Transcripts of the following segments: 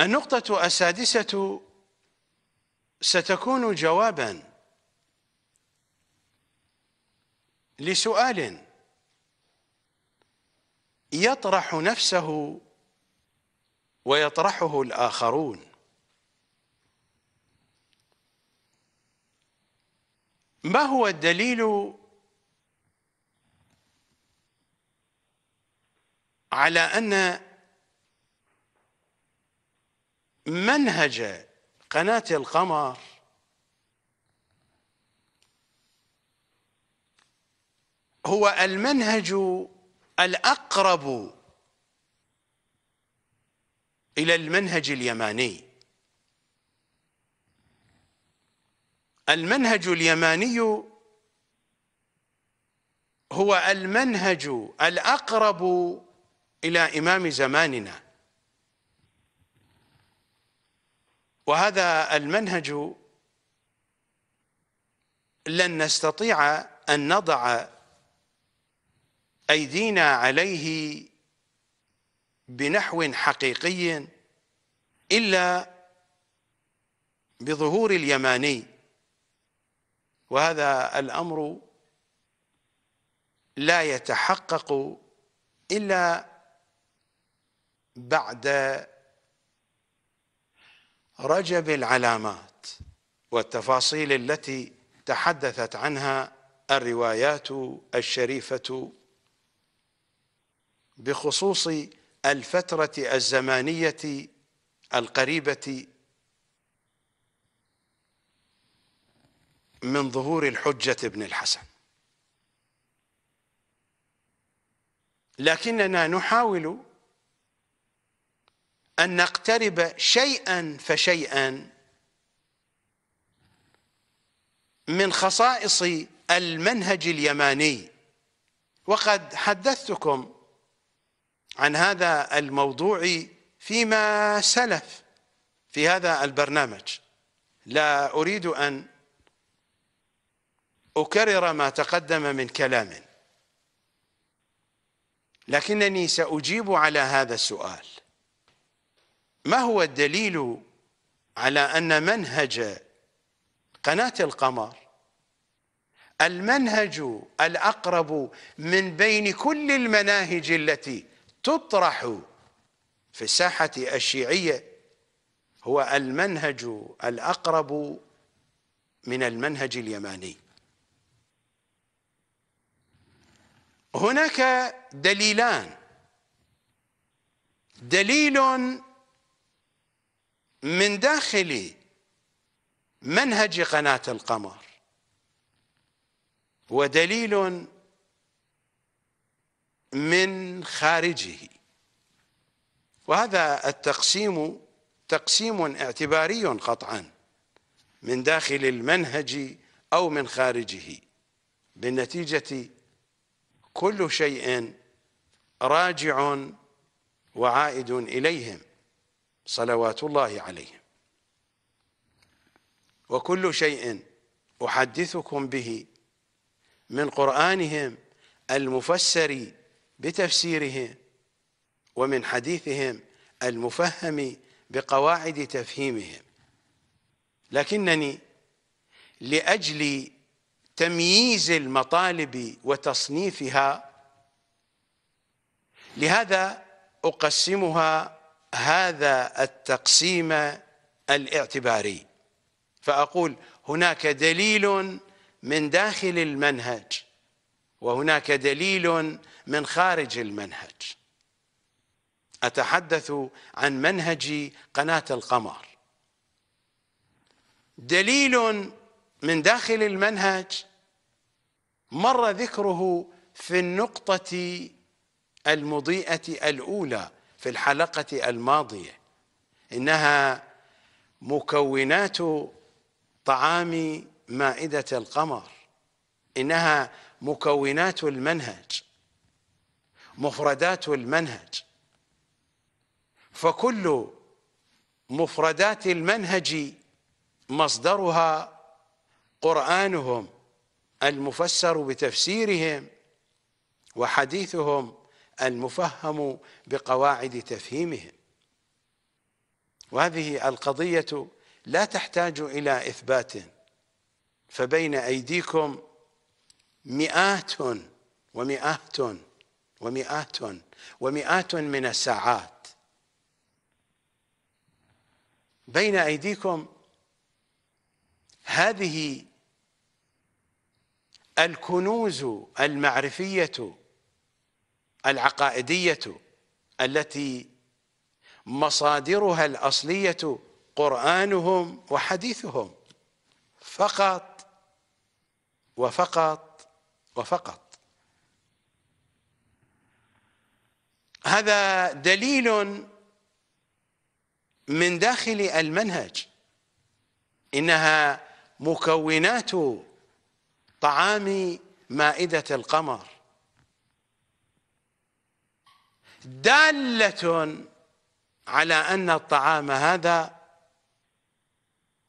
النقطة السادسة ستكون جوابا لسؤال يطرح نفسه ويطرحه الآخرون ما هو الدليل على أن منهج قناة القمر هو المنهج الأقرب إلى المنهج اليماني المنهج اليماني هو المنهج الأقرب إلى إمام زماننا وهذا المنهج لن نستطيع أن نضع أيدينا عليه بنحو حقيقي إلا بظهور اليماني وهذا الأمر لا يتحقق إلا بعد رجب العلامات والتفاصيل التي تحدثت عنها الروايات الشريفة بخصوص الفترة الزمانية القريبة من ظهور الحجة ابن الحسن لكننا نحاول أن نقترب شيئا فشيئا من خصائص المنهج اليماني وقد حدثتكم عن هذا الموضوع فيما سلف في هذا البرنامج لا أريد أن أكرر ما تقدم من كلام لكنني سأجيب على هذا السؤال ما هو الدليل على أن منهج قناة القمر المنهج الأقرب من بين كل المناهج التي تطرح في الساحة الشيعية هو المنهج الأقرب من المنهج اليماني هناك دليلان دليل من داخل منهج قناة القمر ودليل من خارجه وهذا التقسيم تقسيم اعتباري قطعا من داخل المنهج أو من خارجه بالنتيجة كل شيء راجع وعائد إليهم صلوات الله عليهم وكل شيء أحدثكم به من قرآنهم المفسر بتفسيرهم ومن حديثهم المفهم بقواعد تفهيمهم لكنني لأجل تمييز المطالب وتصنيفها لهذا أقسمها هذا التقسيم الاعتباري فأقول هناك دليل من داخل المنهج وهناك دليل من خارج المنهج أتحدث عن منهج قناة القمر دليل من داخل المنهج مر ذكره في النقطة المضيئة الأولى في الحلقة الماضية إنها مكونات طعام مائدة القمر إنها مكونات المنهج مفردات المنهج فكل مفردات المنهج مصدرها قرآنهم المفسر بتفسيرهم وحديثهم المفهم بقواعد تفهيمهم وهذه القضية لا تحتاج إلى إثبات فبين أيديكم مئات ومئات ومئات ومئات من الساعات بين أيديكم هذه الكنوز المعرفية العقائدية التي مصادرها الأصلية قرآنهم وحديثهم فقط وفقط وفقط هذا دليل من داخل المنهج إنها مكونات طعام مائدة القمر دالة على أن الطعام هذا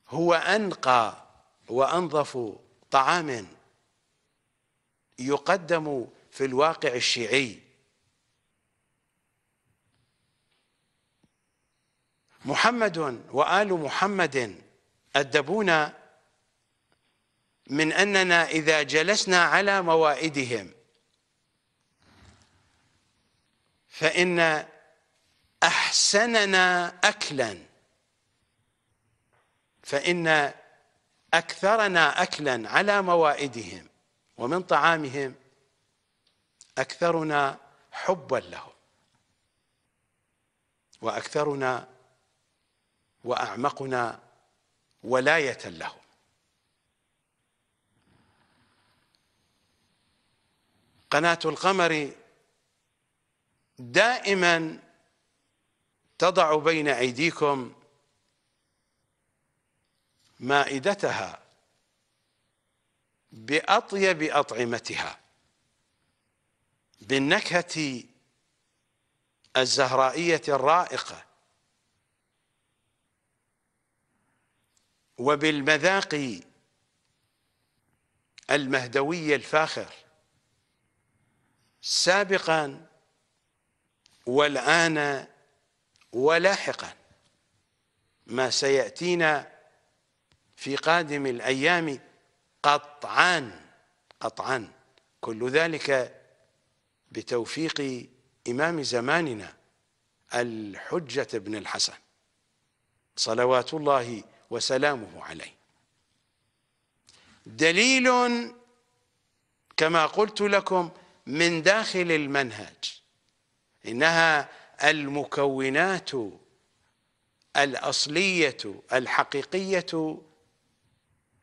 هو أنقى وأنظف طعام يقدم في الواقع الشيعي محمد وآل محمد أدبونا من أننا إذا جلسنا على موائدهم فإن أحسننا أكلا فإن أكثرنا أكلا على موائدهم ومن طعامهم أكثرنا حبا لهم وأكثرنا وأعمقنا ولاية لهم قناة القمر دائما تضع بين ايديكم مائدتها باطيب اطعمتها بالنكهه الزهرائيه الرائقه وبالمذاق المهدوي الفاخر سابقا والآن ولاحقا ما سيأتينا في قادم الأيام قطعا قطعا كل ذلك بتوفيق إمام زماننا الحجة بن الحسن صلوات الله وسلامه عليه دليل كما قلت لكم من داخل المنهج إنها المكونات الأصلية الحقيقية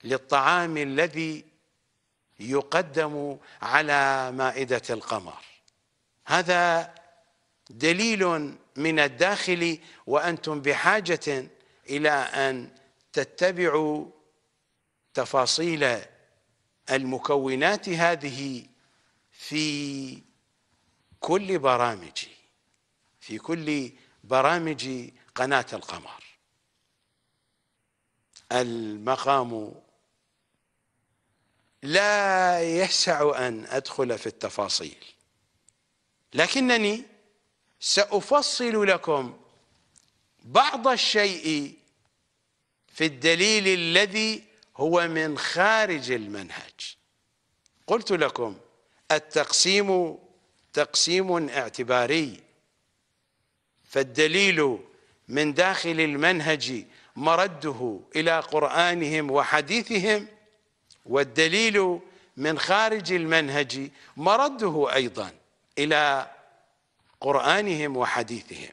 للطعام الذي يقدم على مائدة القمر هذا دليل من الداخل وأنتم بحاجة إلى أن تتبعوا تفاصيل المكونات هذه في كل برامجي في كل برامج قناة القمر المقام لا يسع أن أدخل في التفاصيل لكنني سأفصل لكم بعض الشيء في الدليل الذي هو من خارج المنهج قلت لكم التقسيم تقسيم اعتباري فالدليل من داخل المنهج مرده إلى قرآنهم وحديثهم والدليل من خارج المنهج مرده أيضا إلى قرآنهم وحديثهم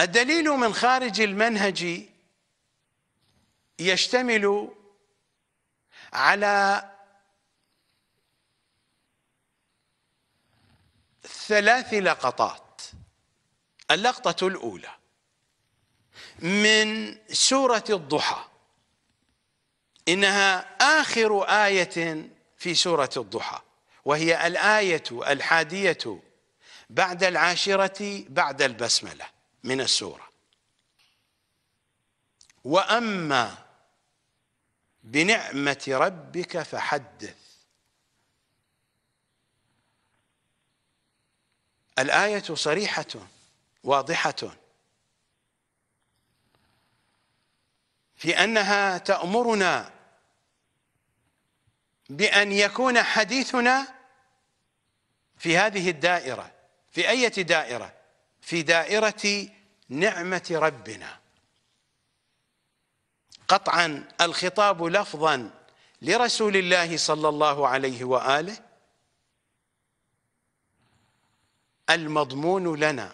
الدليل من خارج المنهج يشتمل على ثلاث لقطات اللقطة الأولى من سورة الضحى إنها آخر آية في سورة الضحى وهي الآية الحادية بعد العاشرة بعد البسملة من السورة وأما بنعمة ربك فحدث الآية صريحة واضحة في أنها تأمرنا بأن يكون حديثنا في هذه الدائرة في أية دائرة في دائرة نعمة ربنا قطعا الخطاب لفظا لرسول الله صلى الله عليه وآله المضمون لنا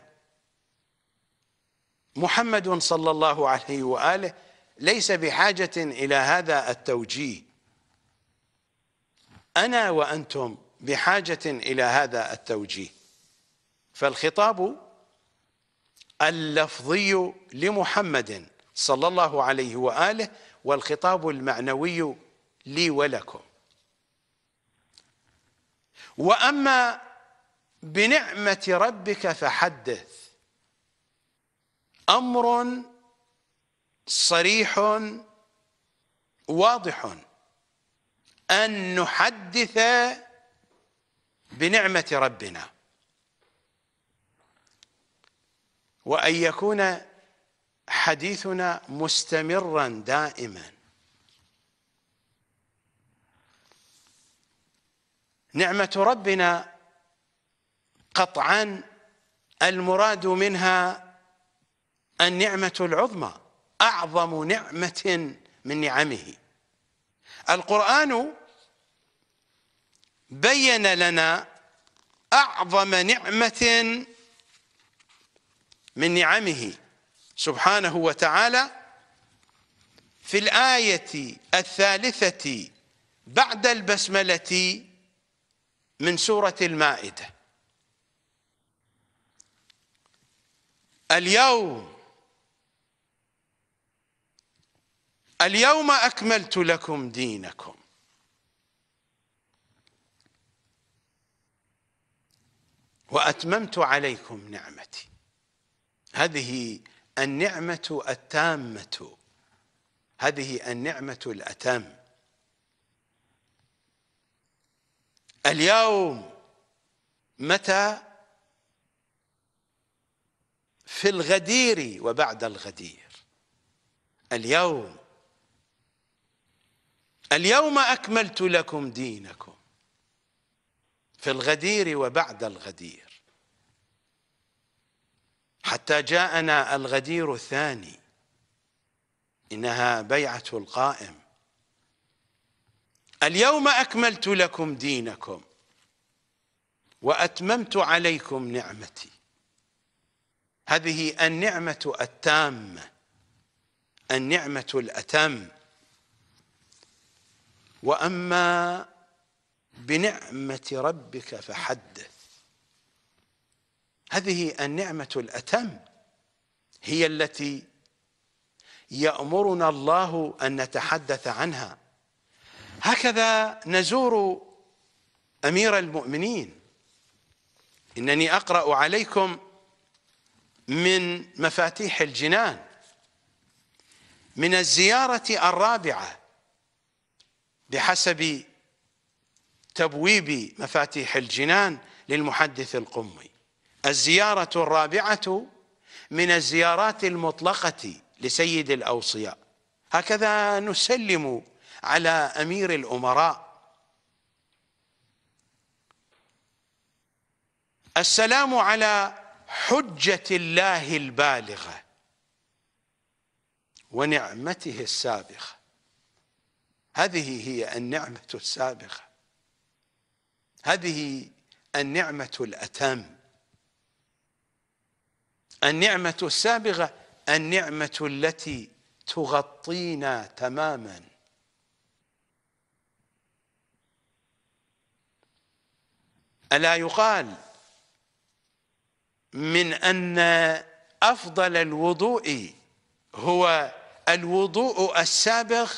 محمد صلى الله عليه وآله ليس بحاجة إلى هذا التوجيه أنا وأنتم بحاجة إلى هذا التوجيه فالخطاب اللفظي لمحمد صلى الله عليه وآله والخطاب المعنوي لي ولكم وأما بنعمة ربك فحدث أمر صريح واضح أن نحدث بنعمة ربنا وأن يكون حديثنا مستمرا دائما نعمة ربنا قطعا المراد منها النعمة العظمى أعظم نعمة من نعمه القرآن بين لنا أعظم نعمة من نعمه سبحانه وتعالى في الآية الثالثة بعد البسملة من سورة المائدة اليوم اليوم أكملت لكم دينكم وأتممت عليكم نعمتي هذه النعمة التامة هذه النعمة الأتم اليوم متى في الغدير وبعد الغدير اليوم اليوم أكملت لكم دينكم في الغدير وبعد الغدير حتى جاءنا الغدير الثاني إنها بيعة القائم اليوم أكملت لكم دينكم وأتممت عليكم نعمتي هذه النعمة التامة النعمة الأتم وأما بنعمة ربك فحدث هذه النعمة الأتم هي التي يأمرنا الله أن نتحدث عنها هكذا نزور أمير المؤمنين إنني أقرأ عليكم من مفاتيح الجنان من الزيارة الرابعة بحسب تبويب مفاتيح الجنان للمحدث القمي الزيارة الرابعة من الزيارات المطلقة لسيد الأوصياء هكذا نسلم على أمير الأمراء السلام على حجة الله البالغة ونعمته السابقة هذه هي النعمة السابقة هذه النعمة الأتم النعمة السابقة النعمة التي تغطينا تماما ألا يقال من أن أفضل الوضوء هو الوضوء السابغ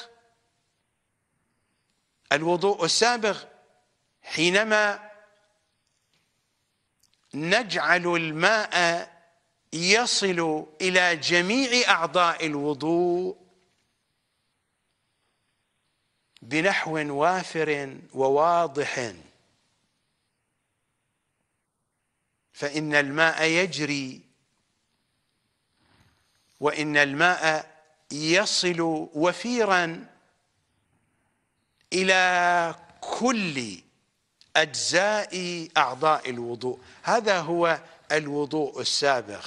الوضوء السابغ حينما نجعل الماء يصل إلى جميع أعضاء الوضوء بنحو وافر وواضح فإن الماء يجري وإن الماء يصل وفيرا إلى كل أجزاء أعضاء الوضوء هذا هو الوضوء السابغ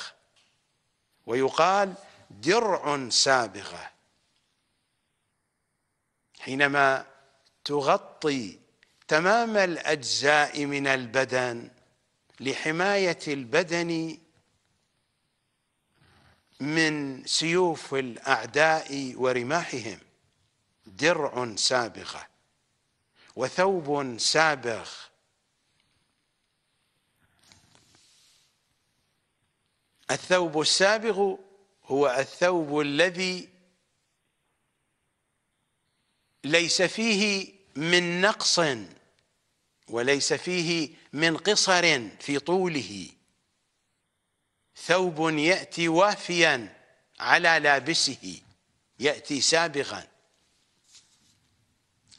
ويقال درع سابغة حينما تغطي تمام الأجزاء من البدن لحمايه البدن من سيوف الاعداء ورماحهم درع سابغه وثوب سابغ الثوب السابغ هو الثوب الذي ليس فيه من نقص وليس فيه من قصر في طوله ثوب يأتي وافيا على لابسه يأتي سابغا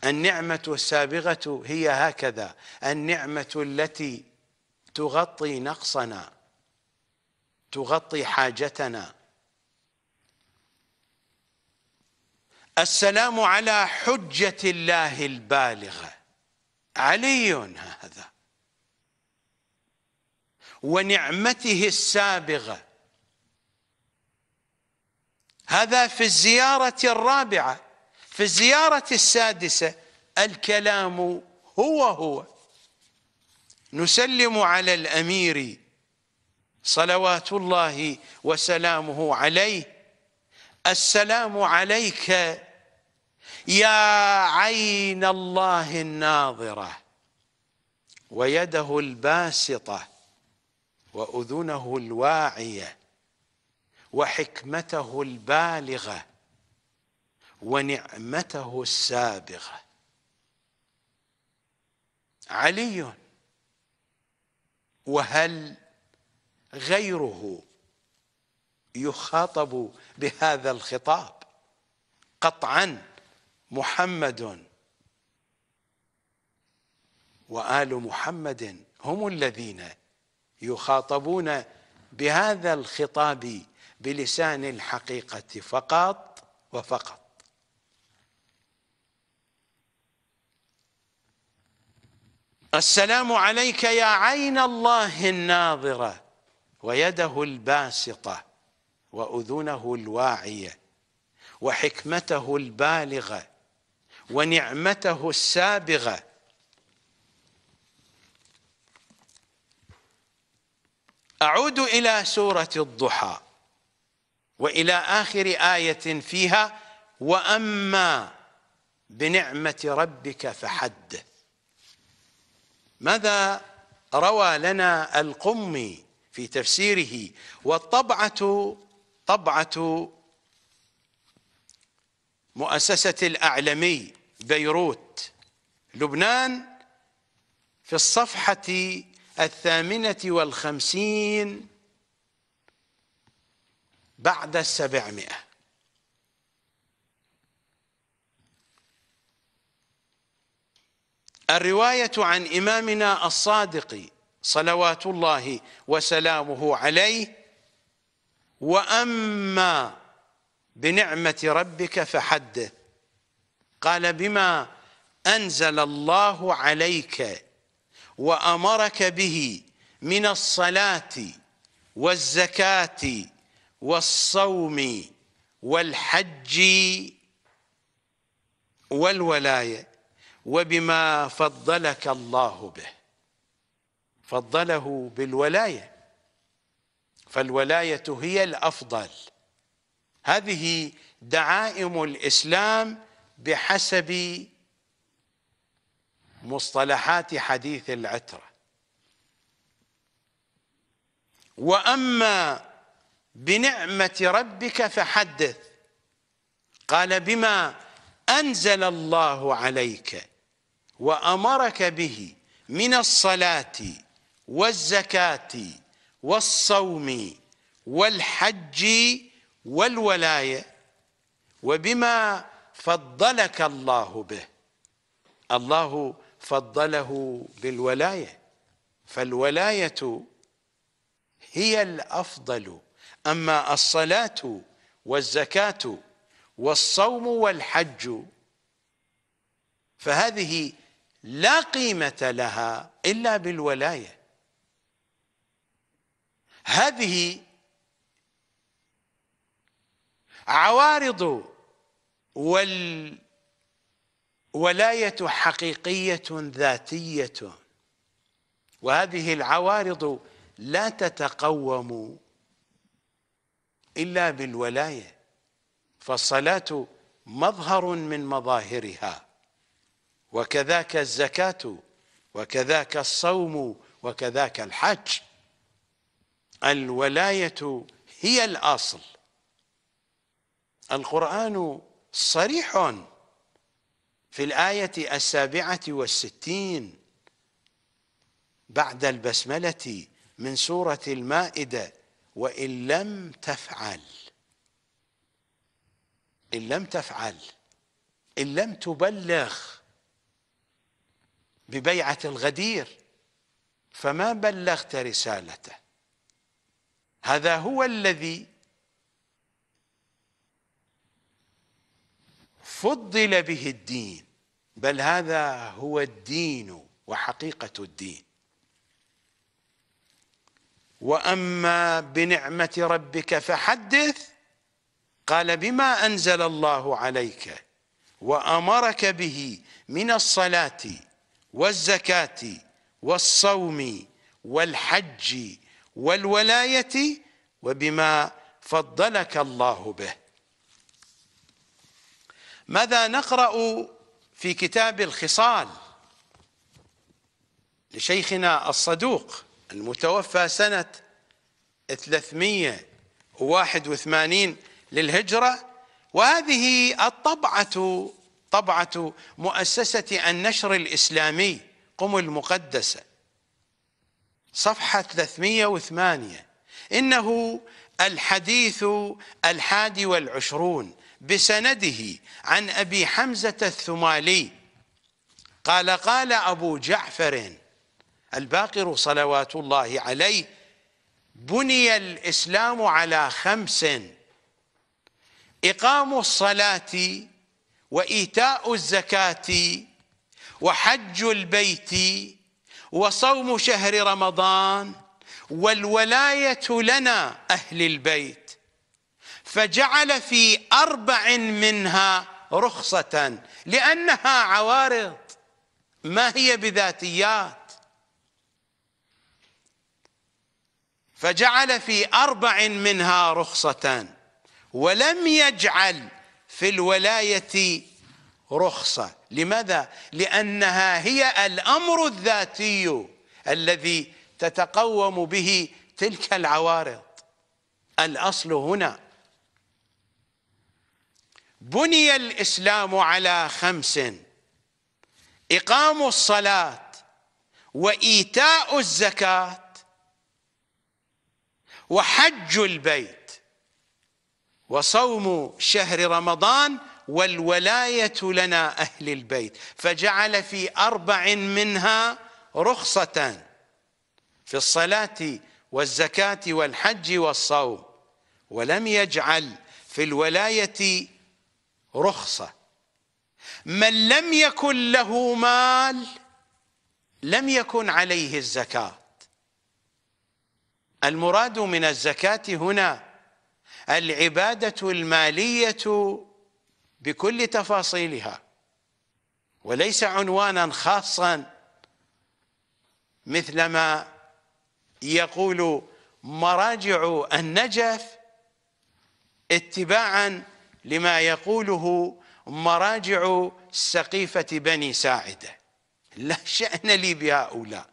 النعمة السابغة هي هكذا النعمة التي تغطي نقصنا تغطي حاجتنا السلام على حجة الله البالغة علي هذا ونعمته السابغه هذا في الزياره الرابعه في الزياره السادسه الكلام هو هو نسلم على الامير صلوات الله وسلامه عليه السلام عليك يا عين الله الناظره ويده الباسطه واذنه الواعيه وحكمته البالغه ونعمته السابغه علي وهل غيره يخاطب بهذا الخطاب قطعا محمد وال محمد هم الذين يخاطبون بهذا الخطاب بلسان الحقيقة فقط وفقط السلام عليك يا عين الله الناظرة ويده الباسطة وأذنه الواعية وحكمته البالغة ونعمته السابغة أعود إلى سورة الضحى وإلى آخر آية فيها وأما بنعمة ربك فحدث ماذا روى لنا القمي في تفسيره والطبعة طبعة مؤسسة الأعلمي بيروت لبنان في الصفحة الثامنة والخمسين بعد السبعمائة الرواية عن إمامنا الصادق صلوات الله وسلامه عليه وأما بنعمة ربك فحده قال بما أنزل الله عليك وامرك به من الصلاه والزكاه والصوم والحج والولايه وبما فضلك الله به فضله بالولايه فالولايه هي الافضل هذه دعائم الاسلام بحسب مصطلحات حديث العترة وأما بنعمة ربك فحدث قال بما أنزل الله عليك وأمرك به من الصلاة والزكاة والصوم والحج والولاية وبما فضلك الله به الله فضله بالولايه فالولايه هي الافضل اما الصلاه والزكاه والصوم والحج فهذه لا قيمه لها الا بالولايه هذه عوارض وال ولاية حقيقية ذاتية وهذه العوارض لا تتقوم إلا بالولاية فالصلاة مظهر من مظاهرها وكذاك الزكاة وكذاك الصوم وكذاك الحج الولاية هي الأصل القرآن صريح في الآية السابعة والستين بعد البسملة من سورة المائدة وإن لم تفعل إن لم تفعل إن لم تبلغ ببيعة الغدير فما بلغت رسالته هذا هو الذي فضل به الدين بل هذا هو الدين وحقيقة الدين وأما بنعمة ربك فحدث قال بما أنزل الله عليك وأمرك به من الصلاة والزكاة والصوم والحج والولاية وبما فضلك الله به ماذا نقرأ في كتاب الخصال لشيخنا الصدوق المتوفى سنة 381 للهجرة وهذه الطبعة طبعة مؤسسة النشر الإسلامي قم المقدسة صفحة 308 إنه الحديث الحادي والعشرون بسنده عن أبي حمزة الثمالي قال قال أبو جعفر الباقر صلوات الله عليه بني الإسلام على خمس إقام الصلاة وإيتاء الزكاة وحج البيت وصوم شهر رمضان والولاية لنا أهل البيت فجعل في أربع منها رخصة لأنها عوارض ما هي بذاتيات فجعل في أربع منها رخصة ولم يجعل في الولاية رخصة لماذا؟ لأنها هي الأمر الذاتي الذي تتقوم به تلك العوارض الأصل هنا بني الاسلام على خمس اقام الصلاه وايتاء الزكاه وحج البيت وصوم شهر رمضان والولايه لنا اهل البيت فجعل في اربع منها رخصه في الصلاه والزكاه والحج والصوم ولم يجعل في الولايه رخصة من لم يكن له مال لم يكن عليه الزكاة المراد من الزكاة هنا العبادة المالية بكل تفاصيلها وليس عنوانا خاصا مثلما يقول مراجع النجف اتباعا لما يقوله مراجع سقيفة بني ساعدة لا شأن لي بهؤلاء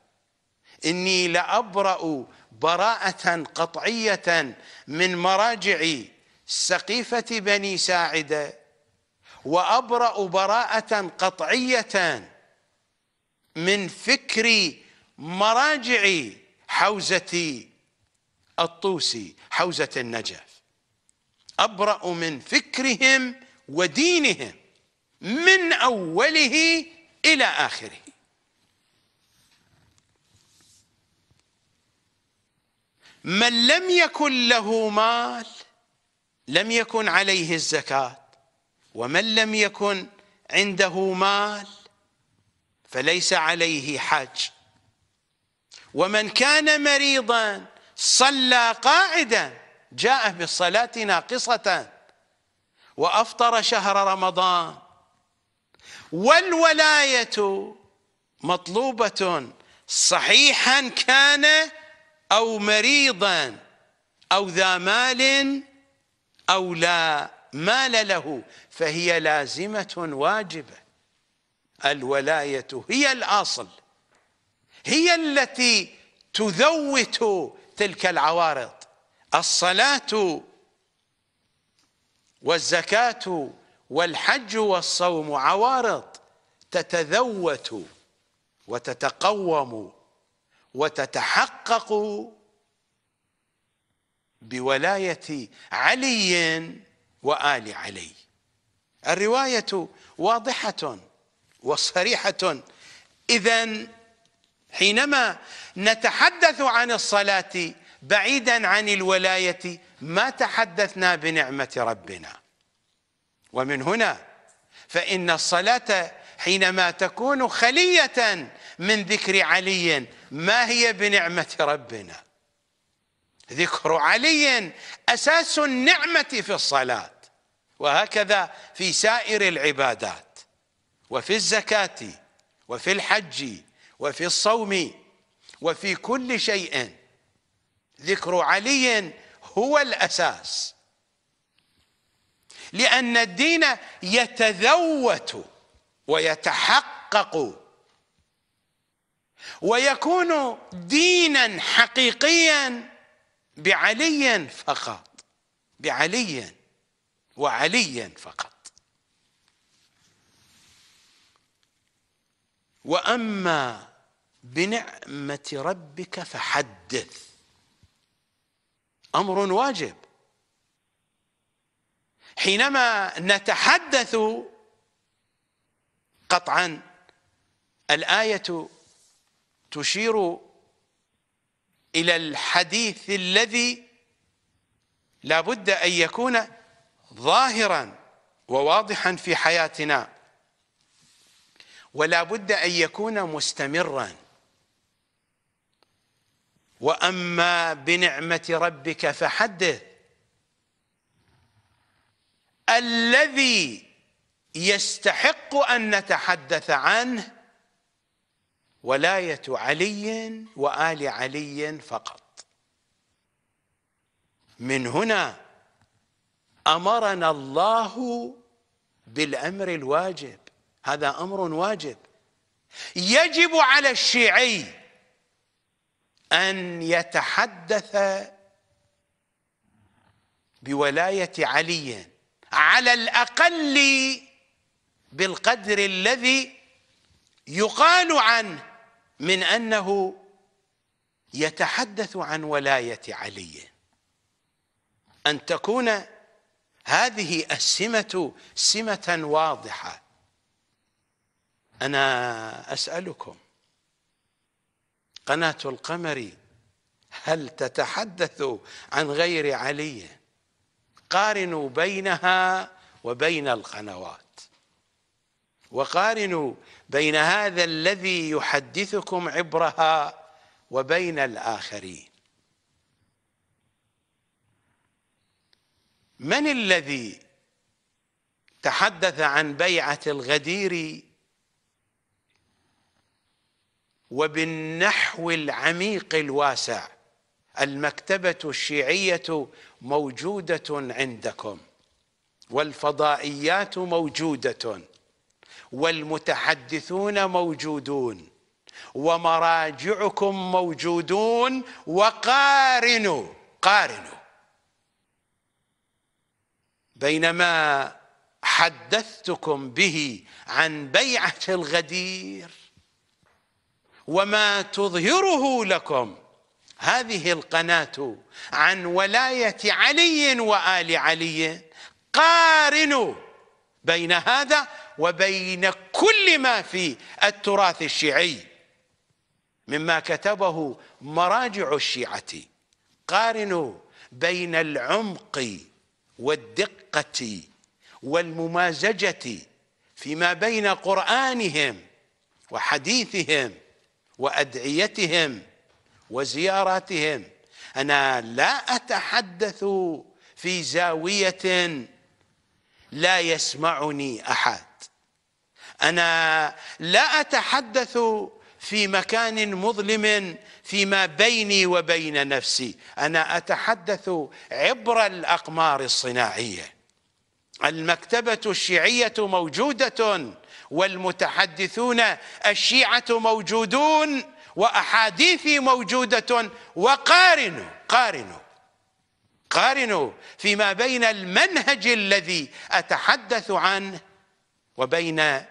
إني لأبرأ براءة قطعية من مراجع سقيفة بني ساعدة وأبرأ براءة قطعية من فكر مراجع حوزة الطوسي حوزة النجف ابرا من فكرهم ودينهم من اوله الى اخره من لم يكن له مال لم يكن عليه الزكاه ومن لم يكن عنده مال فليس عليه حج ومن كان مريضا صلى قاعدا جاء بالصلاة ناقصة وأفطر شهر رمضان والولاية مطلوبة صحيحا كان أو مريضا أو ذا مال أو لا مال له فهي لازمة واجبة الولاية هي الأصل هي التي تذوت تلك العوارض الصلاة والزكاة والحج والصوم عوارض تتذوت وتتقوم وتتحقق بولاية علي وآل علي الرواية واضحة وصريحة إذا حينما نتحدث عن الصلاة بعيدا عن الولاية ما تحدثنا بنعمة ربنا ومن هنا فإن الصلاة حينما تكون خلية من ذكر علي ما هي بنعمة ربنا ذكر علي أساس النعمة في الصلاة وهكذا في سائر العبادات وفي الزكاة وفي الحج وفي الصوم وفي كل شيء ذكر علي هو الاساس لان الدين يتذوت ويتحقق ويكون دينا حقيقيا بعلي فقط بعلي وعلي فقط واما بنعمه ربك فحدث امر واجب حينما نتحدث قطعا الايه تشير الى الحديث الذي لا بد ان يكون ظاهرا وواضحا في حياتنا ولا بد ان يكون مستمرا واما بنعمه ربك فحدث الذي يستحق ان نتحدث عنه ولايه علي وال علي فقط من هنا امرنا الله بالامر الواجب هذا امر واجب يجب على الشيعي ان يتحدث بولايه علي على الاقل بالقدر الذي يقال عنه من انه يتحدث عن ولايه علي ان تكون هذه السمه سمه واضحه انا اسالكم قناة القمر هل تتحدث عن غير علي قارنوا بينها وبين القنوات وقارنوا بين هذا الذي يحدثكم عبرها وبين الآخرين من الذي تحدث عن بيعة الغدير وبالنحو العميق الواسع المكتبة الشيعية موجودة عندكم والفضائيات موجودة والمتحدثون موجودون ومراجعكم موجودون وقارنوا قارنوا بينما حدثتكم به عن بيعة الغدير وما تظهره لكم هذه القناة عن ولاية علي وآل علي قارنوا بين هذا وبين كل ما في التراث الشيعي مما كتبه مراجع الشيعة قارنوا بين العمق والدقة والممازجة فيما بين قرآنهم وحديثهم وادعيتهم وزياراتهم انا لا اتحدث في زاويه لا يسمعني احد انا لا اتحدث في مكان مظلم فيما بيني وبين نفسي انا اتحدث عبر الاقمار الصناعيه المكتبه الشيعيه موجوده والمتحدثون الشيعة موجودون وأحاديثي موجودة وقارنوا قارنوا قارنوا فيما بين المنهج الذي أتحدث عنه وبين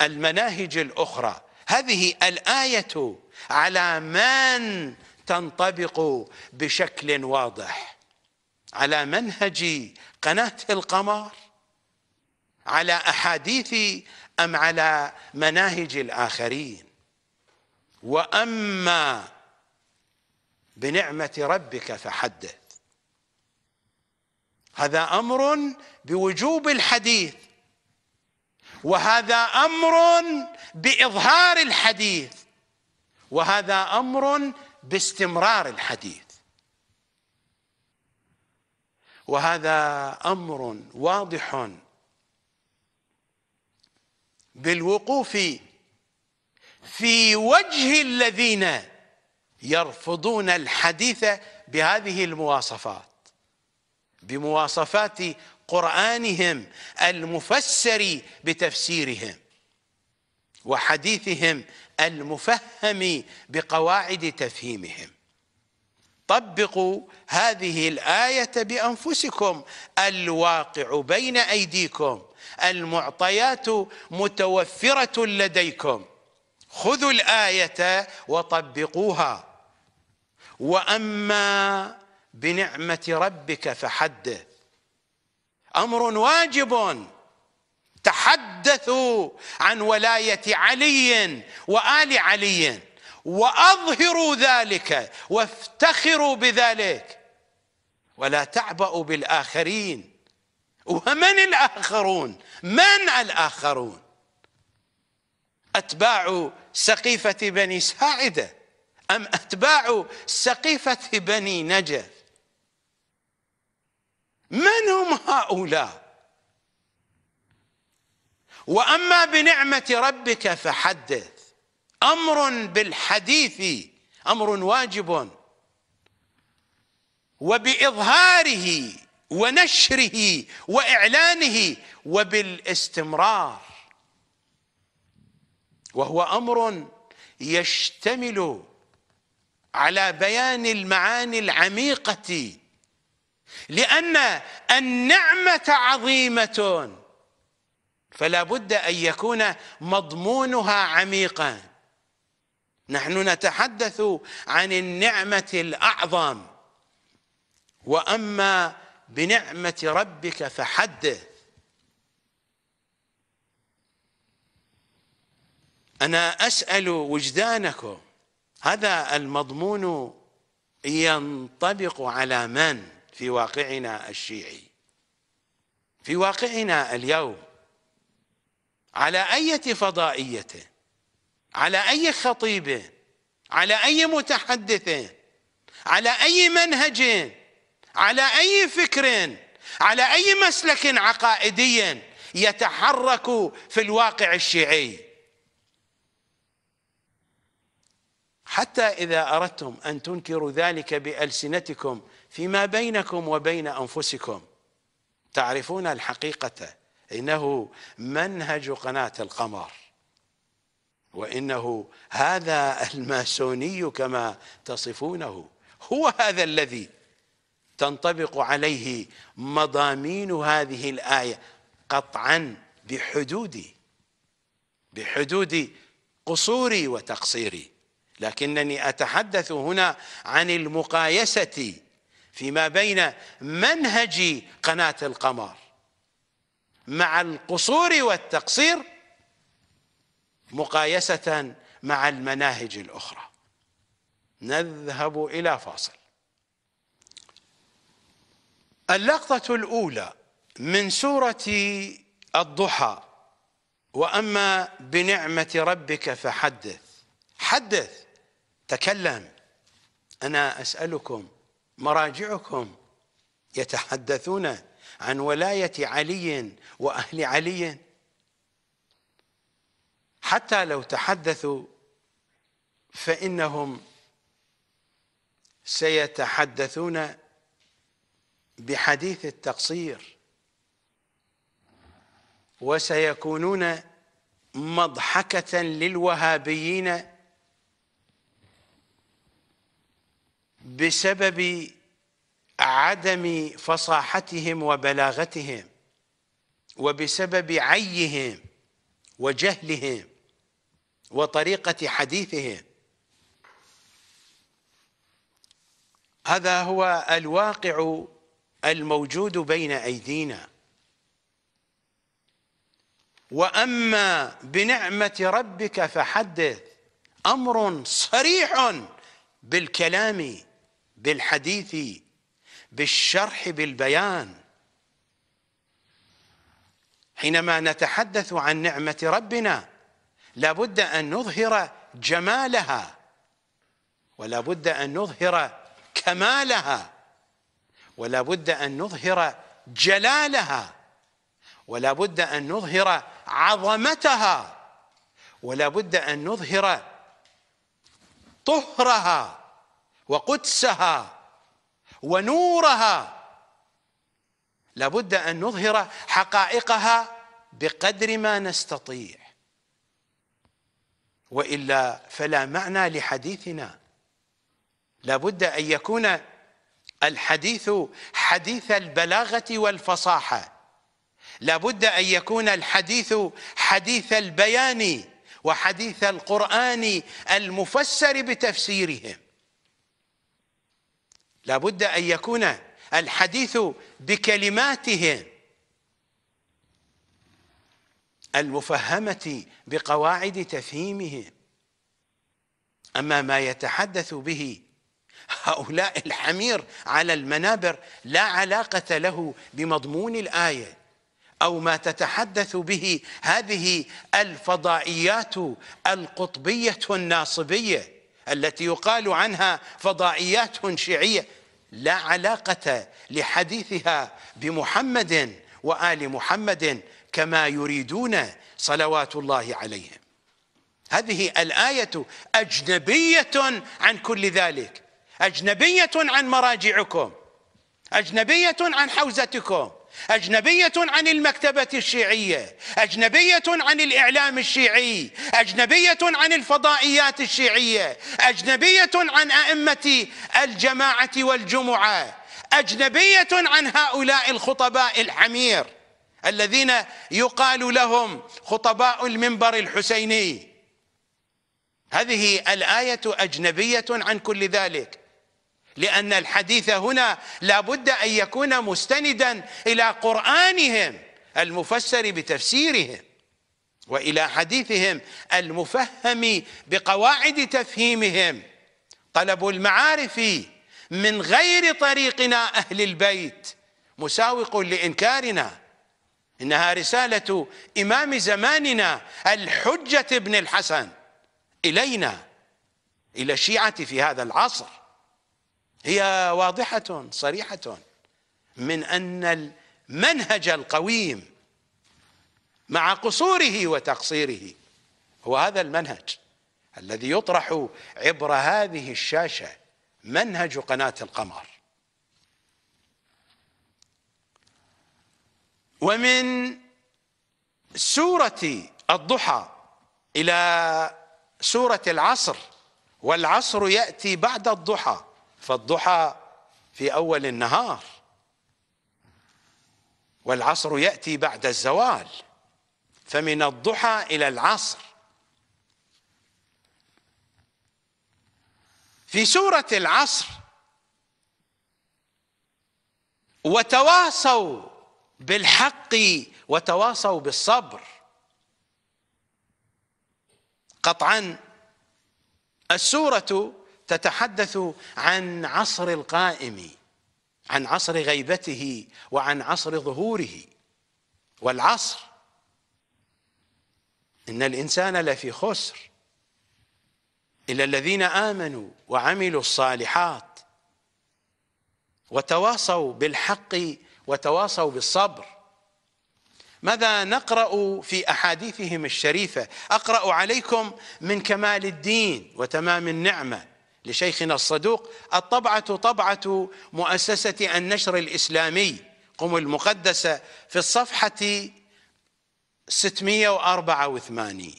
المناهج الأخرى هذه الآية على من تنطبق بشكل واضح على منهج قناة القمر على أحاديث أم على مناهج الآخرين وأما بنعمة ربك فحدث هذا أمر بوجوب الحديث وهذا أمر بإظهار الحديث وهذا أمر باستمرار الحديث وهذا امر واضح بالوقوف في وجه الذين يرفضون الحديث بهذه المواصفات بمواصفات قرآنهم المفسر بتفسيرهم وحديثهم المفهم بقواعد تفهيمهم طبقوا هذه الآية بأنفسكم الواقع بين أيديكم المعطيات متوفرة لديكم خذوا الآية وطبقوها وأما بنعمة ربك فحدث أمر واجب تحدثوا عن ولاية علي وآل علي واظهروا ذلك وافتخروا بذلك ولا تعبأوا بالاخرين ومن الاخرون من الاخرون اتباع سقيفه بني ساعده ام اتباع سقيفه بني نجف من هم هؤلاء واما بنعمه ربك فحدث امر بالحديث امر واجب وباظهاره ونشره واعلانه وبالاستمرار وهو امر يشتمل على بيان المعاني العميقه لان النعمه عظيمه فلا بد ان يكون مضمونها عميقا نحن نتحدث عن النعمه الاعظم واما بنعمه ربك فحدث انا اسال وجدانكم هذا المضمون ينطبق على من في واقعنا الشيعي في واقعنا اليوم على اية فضائيه على أي خطيبة على أي متحدثة على أي منهج على أي فكر على أي مسلك عقائدي يتحرك في الواقع الشيعي حتى إذا أردتم أن تنكروا ذلك بألسنتكم فيما بينكم وبين أنفسكم تعرفون الحقيقة إنه منهج قناة القمر وانه هذا الماسوني كما تصفونه هو هذا الذي تنطبق عليه مضامين هذه الايه قطعا بحدودي بحدود قصوري وتقصيري لكنني اتحدث هنا عن المقايسه فيما بين منهج قناه القمر مع القصور والتقصير مقايسة مع المناهج الأخرى نذهب إلى فاصل اللقطة الأولى من سورة الضحى وأما بنعمة ربك فحدث حدث تكلم أنا أسألكم مراجعكم يتحدثون عن ولاية علي وأهل علي حتى لو تحدثوا فإنهم سيتحدثون بحديث التقصير وسيكونون مضحكة للوهابيين بسبب عدم فصاحتهم وبلاغتهم وبسبب عيهم وجهلهم وطريقة حديثهم هذا هو الواقع الموجود بين أيدينا وأما بنعمة ربك فحدث أمر صريح بالكلام بالحديث بالشرح بالبيان حينما نتحدث عن نعمة ربنا لابد أن نظهر جمالها ولا بد أن نظهر كمالها ولا بد أن نظهر جلالها ولا بد أن نظهر عظمتها ولا بد أن نظهر طهرها وقدسها ونورها لابد أن نظهر حقائقها بقدر ما نستطيع وإلا فلا معنى لحديثنا لابد أن يكون الحديث حديث البلاغة والفصاحة لابد أن يكون الحديث حديث البيان وحديث القرآن المفسر بتفسيرهم لابد أن يكون الحديث بكلماتهم المفهمة بقواعد تفهيمهم أما ما يتحدث به هؤلاء الحمير على المنابر لا علاقة له بمضمون الآية أو ما تتحدث به هذه الفضائيات القطبية الناصبية التي يقال عنها فضائيات شيعية لا علاقة لحديثها بمحمد وآل محمد كما يريدون صلوات الله عليهم هذه الآية أجنبية عن كل ذلك أجنبية عن مراجعكم أجنبية عن حوزتكم أجنبية عن المكتبة الشيعية أجنبية عن الإعلام الشيعي أجنبية عن الفضائيات الشيعية أجنبية عن أئمة الجماعة والجمعة أجنبية عن هؤلاء الخطباء الحمير الذين يقال لهم خطباء المنبر الحسيني هذه الآية أجنبية عن كل ذلك لأن الحديث هنا لابد أن يكون مستندا إلى قرآنهم المفسر بتفسيرهم وإلى حديثهم المفهم بقواعد تفهيمهم طلب المعارف من غير طريقنا أهل البيت مساوق لإنكارنا إنها رسالة إمام زماننا الحجة ابن الحسن إلينا إلى الشيعة في هذا العصر هي واضحة صريحة من أن المنهج القويم مع قصوره وتقصيره هو هذا المنهج الذي يطرح عبر هذه الشاشة منهج قناة القمر ومن سورة الضحى إلى سورة العصر والعصر يأتي بعد الضحى فالضحى في أول النهار والعصر يأتي بعد الزوال فمن الضحى إلى العصر في سورة العصر وتواصوا بالحق وتواصوا بالصبر قطعا السوره تتحدث عن عصر القائم عن عصر غيبته وعن عصر ظهوره والعصر ان الانسان لفي خسر الا الذين امنوا وعملوا الصالحات وتواصوا بالحق وتواصوا بالصبر ماذا نقرا في احاديثهم الشريفه اقرا عليكم من كمال الدين وتمام النعمه لشيخنا الصدوق الطبعه طبعه مؤسسه النشر الاسلامي قم المقدسه في الصفحه 684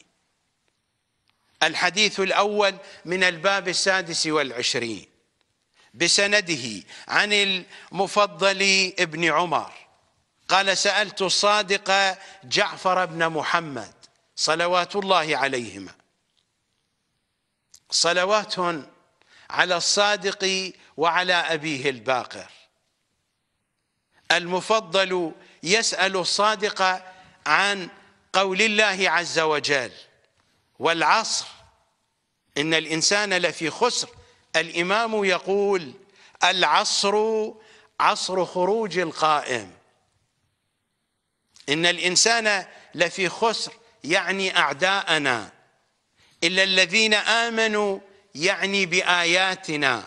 الحديث الاول من الباب السادس والعشرين بسنده عن المفضل ابن عمر قال سألت الصادق جعفر بن محمد صلوات الله عليهما صلوات على الصادق وعلى أبيه الباقر المفضل يسأل الصادق عن قول الله عز وجل والعصر إن الإنسان لفي خسر الامام يقول العصر عصر خروج القائم ان الانسان لفي خسر يعني اعداءنا الا الذين امنوا يعني باياتنا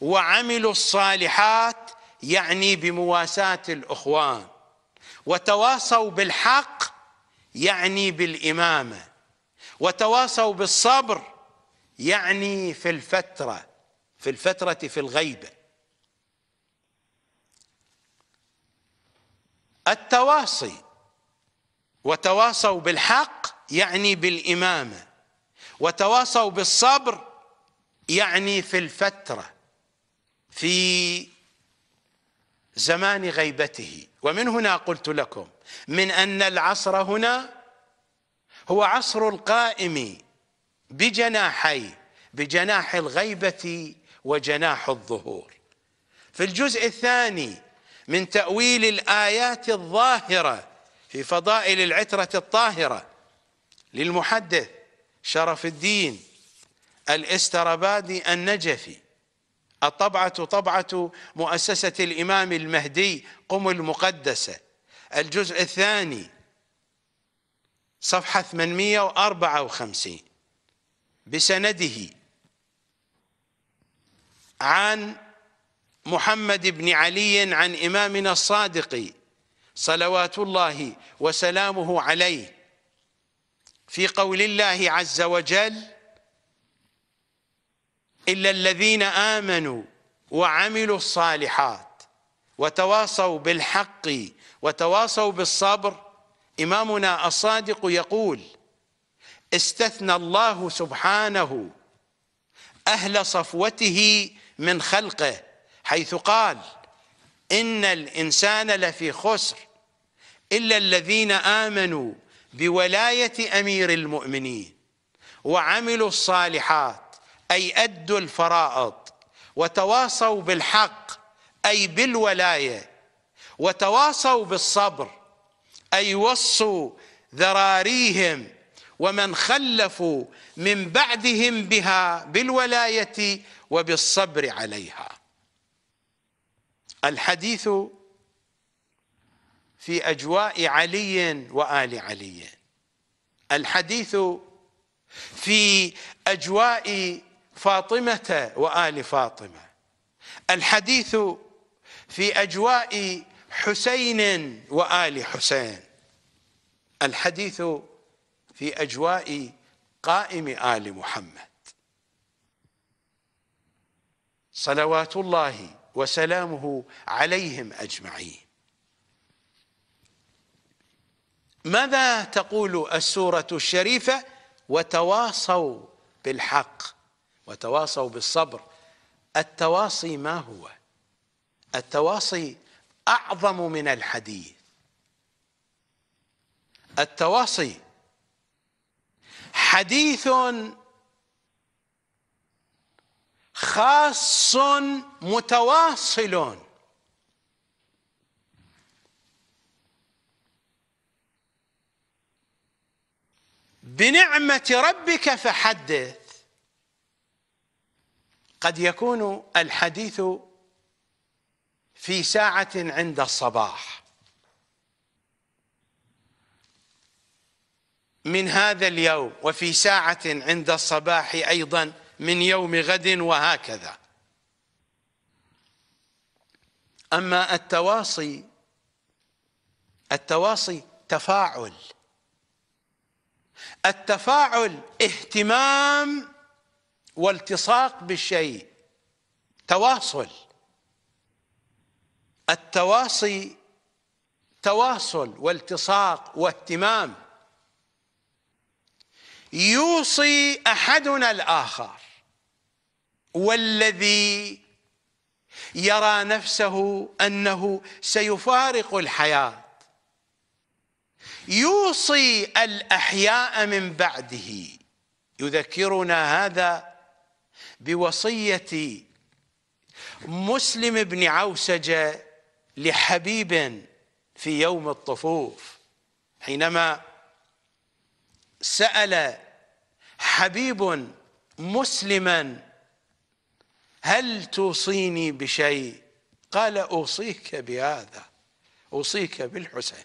وعملوا الصالحات يعني بمواساه الاخوان وتواصوا بالحق يعني بالامامه وتواصوا بالصبر يعني في الفترة في الفترة في الغيبة التواصي وتواصوا بالحق يعني بالإمامة وتواصوا بالصبر يعني في الفترة في زمان غيبته ومن هنا قلت لكم من أن العصر هنا هو عصر القائم بجناحي بجناح الغيبة وجناح الظهور في الجزء الثاني من تأويل الآيات الظاهرة في فضائل العترة الطاهرة للمحدث شرف الدين الاستربادي النجفي الطبعة طبعة مؤسسة الإمام المهدي قم المقدسة الجزء الثاني صفحة 854 بسنده عن محمد بن علي عن إمامنا الصادق صلوات الله وسلامه عليه في قول الله عز وجل إلا الذين آمنوا وعملوا الصالحات وتواصوا بالحق وتواصوا بالصبر إمامنا الصادق يقول استثنى الله سبحانه أهل صفوته من خلقه حيث قال إن الإنسان لفي خسر إلا الذين آمنوا بولاية أمير المؤمنين وعملوا الصالحات أي أدوا الفرائض وتواصوا بالحق أي بالولاية وتواصوا بالصبر أي وصوا ذراريهم ومن خلفوا من بعدهم بها بالولاية وبالصبر عليها الحديث في أجواء علي وآل علي الحديث في أجواء فاطمة وآل فاطمة الحديث في أجواء حسين وآل حسين الحديث في أجواء قائم آل محمد صلوات الله وسلامه عليهم أجمعين ماذا تقول السورة الشريفة وتواصوا بالحق وتواصوا بالصبر التواصي ما هو التواصي أعظم من الحديث التواصي حديث خاص متواصل بنعمه ربك فحدث قد يكون الحديث في ساعه عند الصباح من هذا اليوم وفي ساعة عند الصباح أيضا من يوم غد وهكذا أما التواصي التواصي تفاعل التفاعل اهتمام والتصاق بالشيء تواصل التواصي تواصل والتصاق واهتمام يوصي احدنا الاخر والذي يرى نفسه انه سيفارق الحياه يوصي الاحياء من بعده يذكرنا هذا بوصيه مسلم بن عوسجه لحبيب في يوم الطفوف حينما سال حبيب مسلما هل توصيني بشيء قال اوصيك بهذا اوصيك بالحسين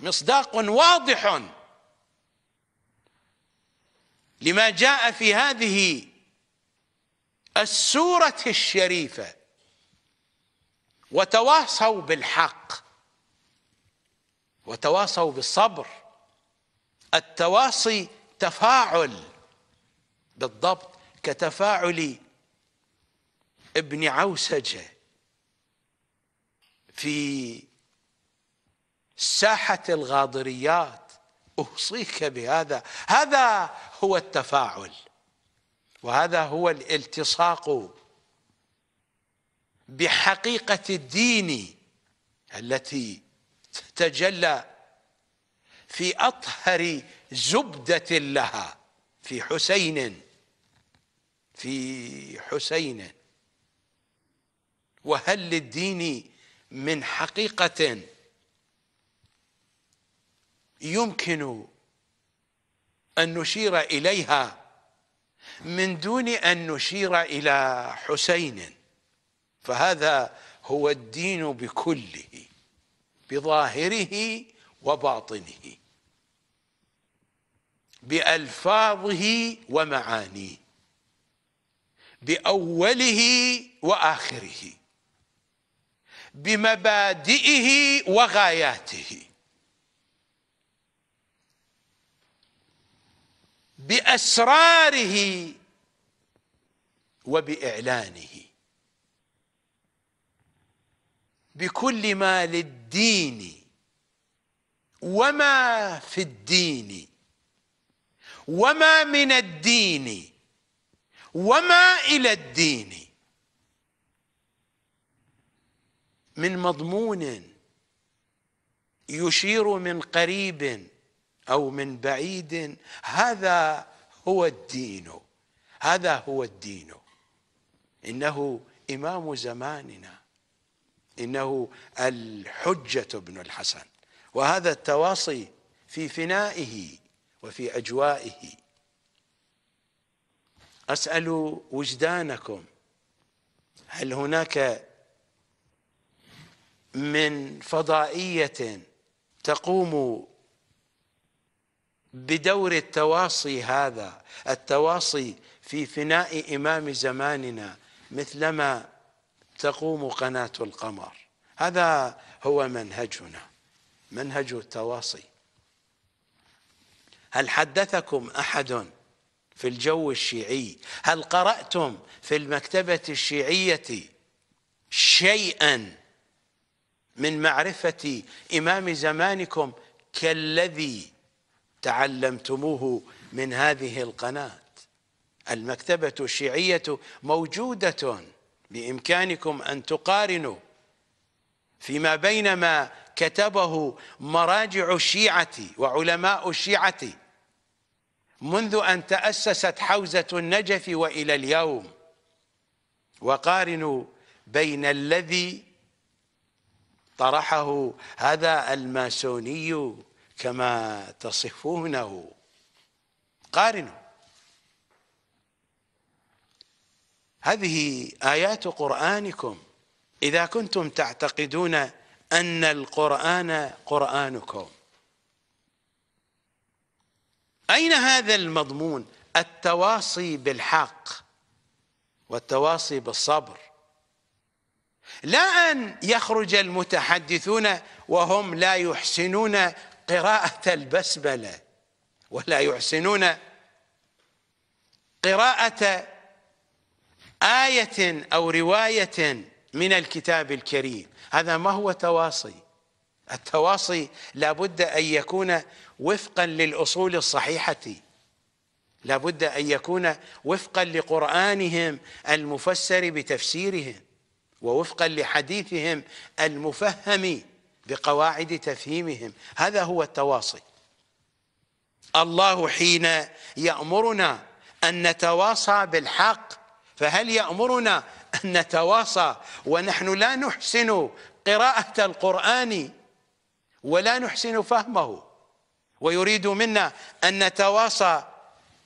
مصداق واضح لما جاء في هذه السوره الشريفه وتواصوا بالحق وتواصوا بالصبر التواصي تفاعل بالضبط كتفاعل ابن عوسجة في ساحة الغاضريات أوصيك بهذا هذا هو التفاعل وهذا هو الالتصاق بحقيقة الدين التي تتجلى في أطهر زبدة لها في حسين في حسين وهل للدين من حقيقة يمكن أن نشير إليها من دون أن نشير إلى حسين فهذا هو الدين بكله بظاهره وباطنه بألفاظه ومعانيه بأوله وآخره بمبادئه وغاياته بأسراره وبإعلانه بكل ما للدين وما في الدين وما من الدين وما إلى الدين من مضمون يشير من قريب أو من بعيد هذا هو الدين هذا هو الدين إنه إمام زماننا إنه الحجة بن الحسن وهذا التواصي في فنائه وفي اجوائه اسال وجدانكم هل هناك من فضائيه تقوم بدور التواصي هذا التواصي في فناء امام زماننا مثلما تقوم قناه القمر هذا هو منهجنا منهج التواصي هل حدثكم أحد في الجو الشيعي هل قرأتم في المكتبة الشيعية شيئا من معرفة إمام زمانكم كالذي تعلمتموه من هذه القناة المكتبة الشيعية موجودة بإمكانكم أن تقارنوا فيما بين ما كتبه مراجع الشيعة وعلماء الشيعة منذ أن تأسست حوزة النجف وإلى اليوم وقارنوا بين الذي طرحه هذا الماسوني كما تصفونه قارنوا هذه آيات قرآنكم إذا كنتم تعتقدون أن القرآن قرآنكم أين هذا المضمون التواصي بالحق والتواصي بالصبر لا أن يخرج المتحدثون وهم لا يحسنون قراءة البسملة ولا يحسنون قراءة آية أو رواية من الكتاب الكريم هذا ما هو تواصي التواصي لابد أن يكون وفقا للأصول الصحيحة لابد أن يكون وفقا لقرآنهم المفسر بتفسيرهم ووفقا لحديثهم المفهم بقواعد تفهيمهم هذا هو التواصي الله حين يأمرنا أن نتواصى بالحق فهل يأمرنا أن نتواصى ونحن لا نحسن قراءة القرآن ولا نحسن فهمه ويريد منا أن نتواصى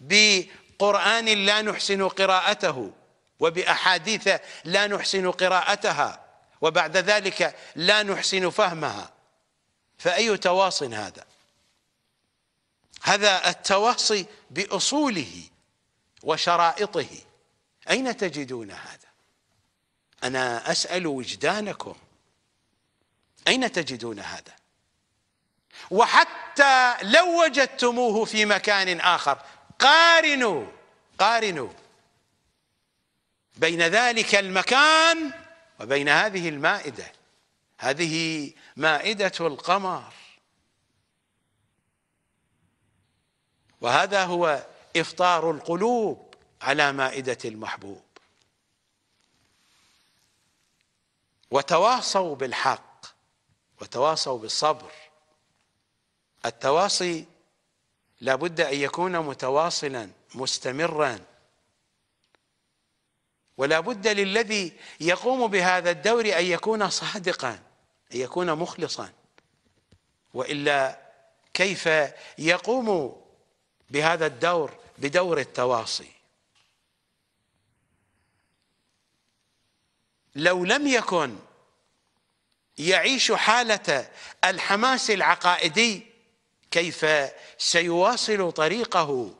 بقرآن لا نحسن قراءته وبأحاديث لا نحسن قراءتها وبعد ذلك لا نحسن فهمها فأي تواص هذا هذا التواصي بأصوله وشرائطه أين تجدون هذا أنا أسأل وجدانكم أين تجدون هذا وحتى لو وجدتموه في مكان آخر قارنوا قارنوا بين ذلك المكان وبين هذه المائدة هذه مائدة القمر وهذا هو إفطار القلوب على مائدة المحبوب وتواصوا بالحق وتواصوا بالصبر التواصي لابد أن يكون متواصلا مستمرا ولا بد للذي يقوم بهذا الدور أن يكون صادقا أن يكون مخلصا وإلا كيف يقوم بهذا الدور بدور التواصي لو لم يكن يعيش حالة الحماس العقائدي كيف سيواصل طريقه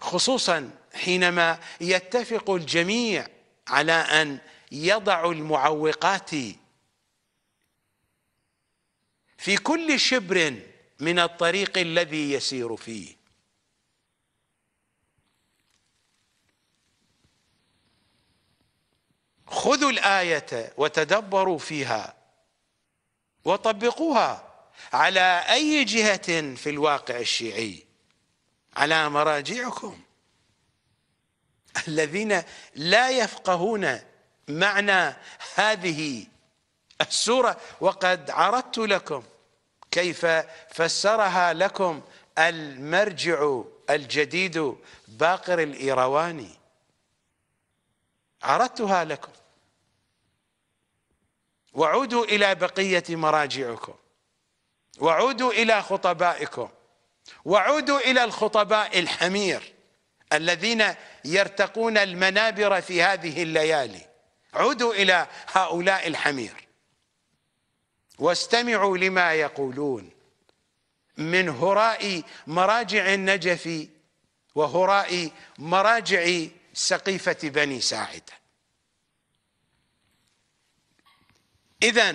خصوصا حينما يتفق الجميع على ان يضع المعوقات في كل شبر من الطريق الذي يسير فيه خذوا الايه وتدبروا فيها وطبقوها على أي جهة في الواقع الشيعي على مراجعكم الذين لا يفقهون معنى هذه السورة وقد عرضت لكم كيف فسرها لكم المرجع الجديد باقر الإيرواني عرضتها لكم وعودوا إلى بقية مراجعكم وعودوا إلى خطبائكم وعودوا إلى الخطباء الحمير الذين يرتقون المنابر في هذه الليالي عودوا إلى هؤلاء الحمير واستمعوا لما يقولون من هراء مراجع النجف وهراء مراجع سقيفة بني ساعده إذا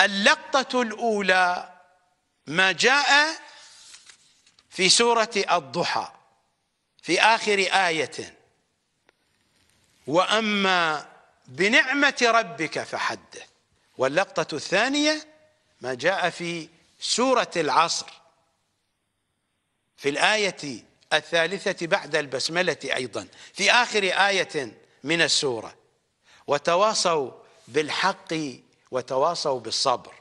اللقطة الأولى ما جاء في سورة الضحى في آخر آية وأما بنعمة ربك فحدث واللقطة الثانية ما جاء في سورة العصر في الآية الثالثة بعد البسملة أيضا في آخر آية من السورة وتواصوا بالحق وتواصوا بالصبر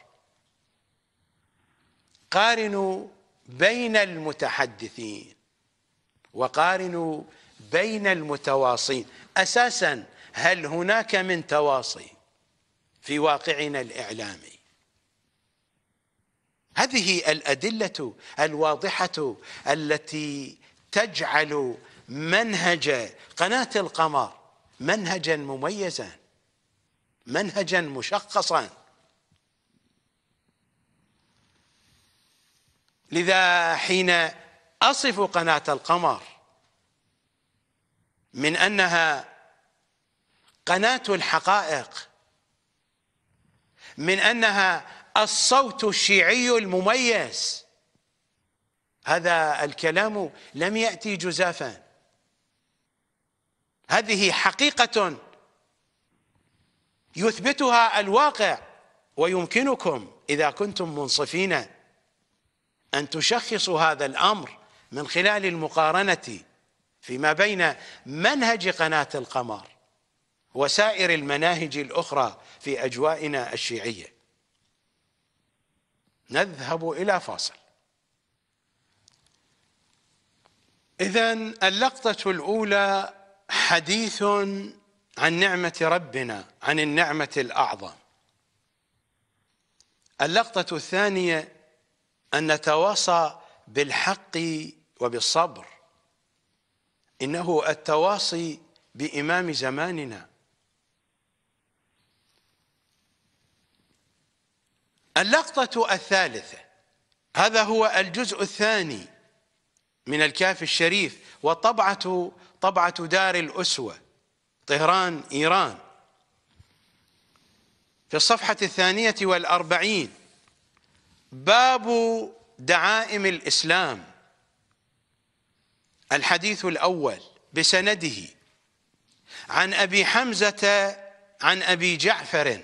قارنوا بين المتحدثين وقارنوا بين المتواصين أساسا هل هناك من تواصي في واقعنا الإعلامي هذه الأدلة الواضحة التي تجعل منهج قناة القمر منهجا مميزا منهجا مشخصا لذا حين أصف قناة القمر من أنها قناة الحقائق من أنها الصوت الشيعي المميز هذا الكلام لم يأتي جزافا هذه حقيقة يثبتها الواقع ويمكنكم إذا كنتم منصفين أن تشخصوا هذا الأمر من خلال المقارنة فيما بين منهج قناة القمر وسائر المناهج الأخرى في أجوائنا الشيعية نذهب إلى فاصل إذا اللقطة الأولى حديث عن نعمة ربنا عن النعمة الأعظم اللقطة الثانية أن نتواصى بالحق وبالصبر إنه التواصي بإمام زماننا اللقطة الثالثة هذا هو الجزء الثاني من الكاف الشريف وطبعة طبعة دار الأسوة طهران إيران في الصفحة الثانية والأربعين باب دعائم الإسلام الحديث الأول بسنده عن أبي حمزة عن أبي جعفر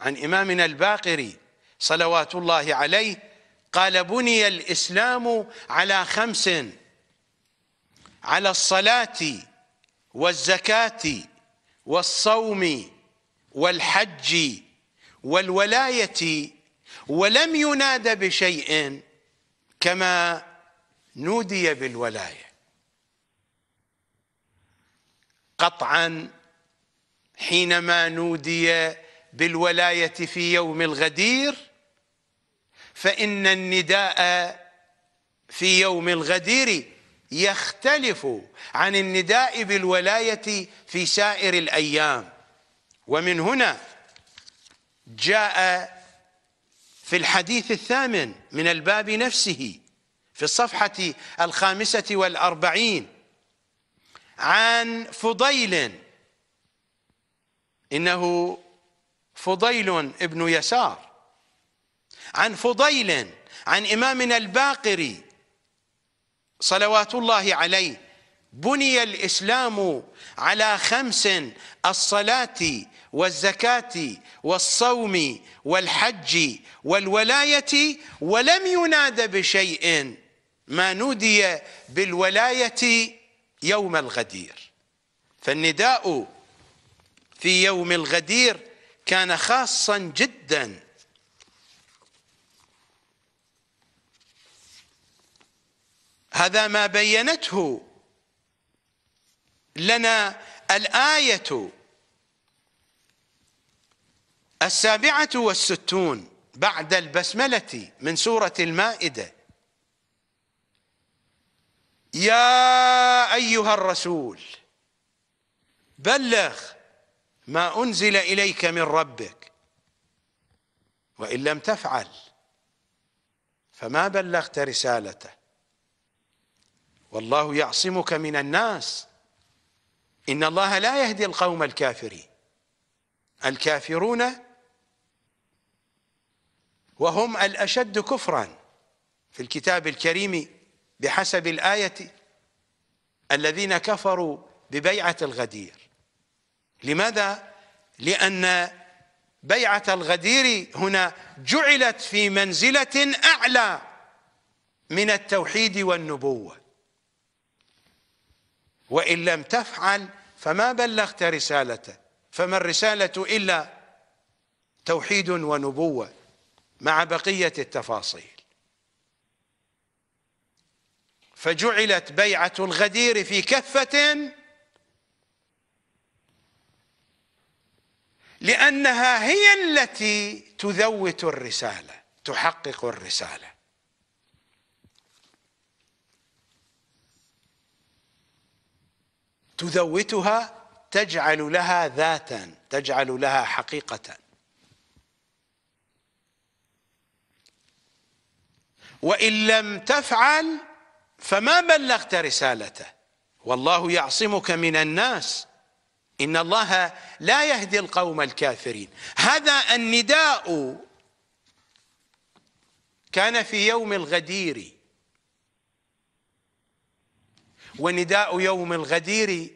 عن إمامنا الباقري صلوات الله عليه قال بني الإسلام على خمس على الصلاة والزكاة والصوم والحج والولاية ولم يناد بشيء كما نودي بالولاية قطعا حينما نودي بالولاية في يوم الغدير فإن النداء في يوم الغدير يختلف عن النداء بالولاية في سائر الأيام ومن هنا جاء في الحديث الثامن من الباب نفسه في الصفحة الخامسة والأربعين عن فضيل إنه فضيل ابن يسار عن فضيل عن إمامنا الباقري صلوات الله عليه بني الاسلام على خمس الصلاه والزكاه والصوم والحج والولايه ولم يناد بشيء ما نودي بالولايه يوم الغدير فالنداء في يوم الغدير كان خاصا جدا هذا ما بينته لنا الآية السابعة والستون بعد البسملة من سورة المائدة يا أيها الرسول بلغ ما أنزل إليك من ربك وإن لم تفعل فما بلغت رسالته والله يعصمك من الناس إن الله لا يهدي القوم الكافرين الكافرون وهم الأشد كفرا في الكتاب الكريم بحسب الآية الذين كفروا ببيعة الغدير لماذا؟ لأن بيعة الغدير هنا جعلت في منزلة أعلى من التوحيد والنبوة وإن لم تفعل فما بلغت رسالته فما الرسالة إلا توحيد ونبوة مع بقية التفاصيل فجعلت بيعة الغدير في كفة لأنها هي التي تذوت الرسالة تحقق الرسالة تذوتها تجعل لها ذاتا تجعل لها حقيقة وإن لم تفعل فما بلغت رسالته والله يعصمك من الناس إن الله لا يهدي القوم الكافرين هذا النداء كان في يوم الغدير ونداء يوم الغدير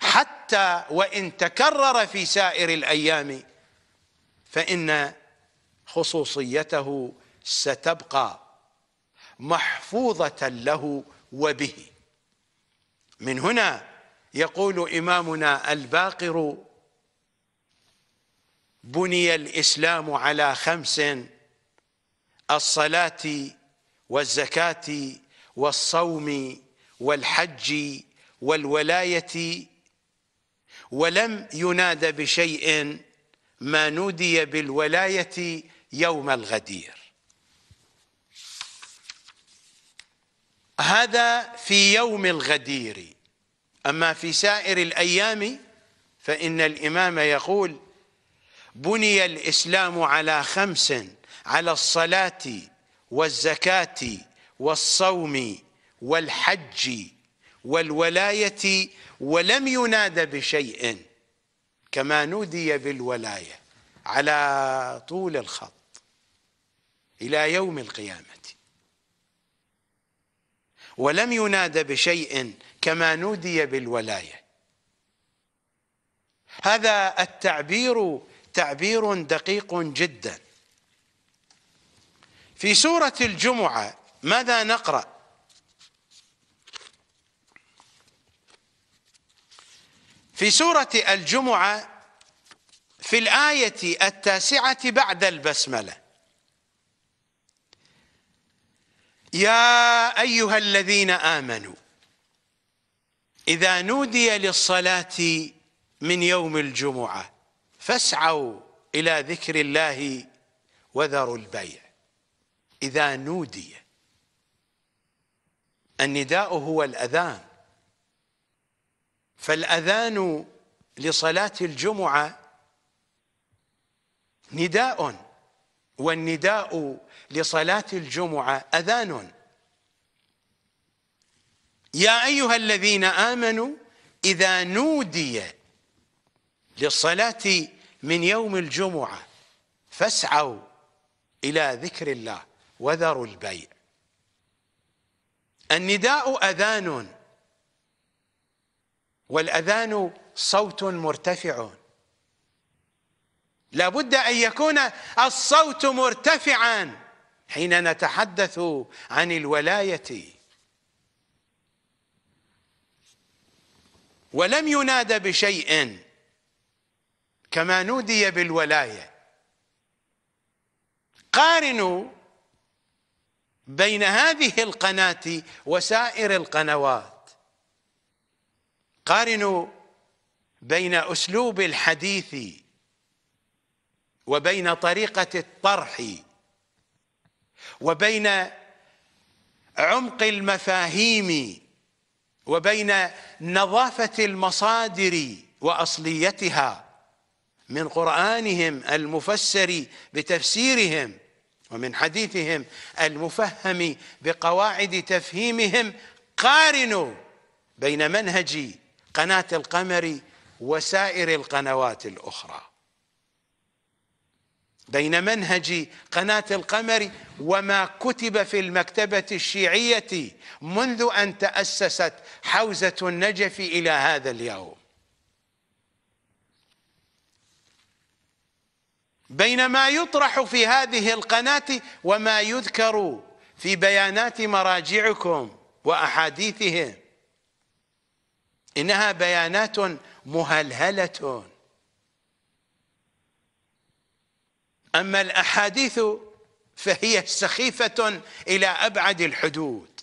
حتى وان تكرر في سائر الايام فان خصوصيته ستبقى محفوظه له وبه من هنا يقول امامنا الباقر بني الاسلام على خمس الصلاه والزكاه والصوم والحج والولايه ولم ينادى بشيء ما نودي بالولايه يوم الغدير هذا في يوم الغدير اما في سائر الايام فان الامام يقول بني الاسلام على خمس على الصلاه والزكاه والصوم والحج والولاية ولم ينادى بشيء كما نودي بالولاية على طول الخط إلى يوم القيامة ولم ينادى بشيء كما نودي بالولاية هذا التعبير تعبير دقيق جدا في سورة الجمعة ماذا نقرأ في سورة الجمعة في الآية التاسعة بعد البسملة يا أيها الذين آمنوا إذا نودي للصلاة من يوم الجمعة فاسعوا إلى ذكر الله وذروا البيع إذا نودي النداء هو الأذان فالأذان لصلاة الجمعة نداء والنداء لصلاة الجمعة أذان يا أيها الذين آمنوا إذا نودي للصلاة من يوم الجمعة فاسعوا إلى ذكر الله وذروا البيع النداء أذان والاذان صوت مرتفع لابد ان يكون الصوت مرتفعا حين نتحدث عن الولايه ولم ينادى بشيء كما نودي بالولايه قارنوا بين هذه القناه وسائر القنوات قارنوا بين اسلوب الحديث وبين طريقه الطرح وبين عمق المفاهيم وبين نظافه المصادر واصليتها من قرانهم المفسر بتفسيرهم ومن حديثهم المفهم بقواعد تفهيمهم قارنوا بين منهجي قناة القمر وسائر القنوات الأخرى بين منهج قناة القمر وما كتب في المكتبة الشيعية منذ أن تأسست حوزة النجف إلى هذا اليوم بين ما يطرح في هذه القناة وما يذكر في بيانات مراجعكم وأحاديثهم إنها بيانات مهلهلة أما الأحاديث فهي سخيفة إلى أبعد الحدود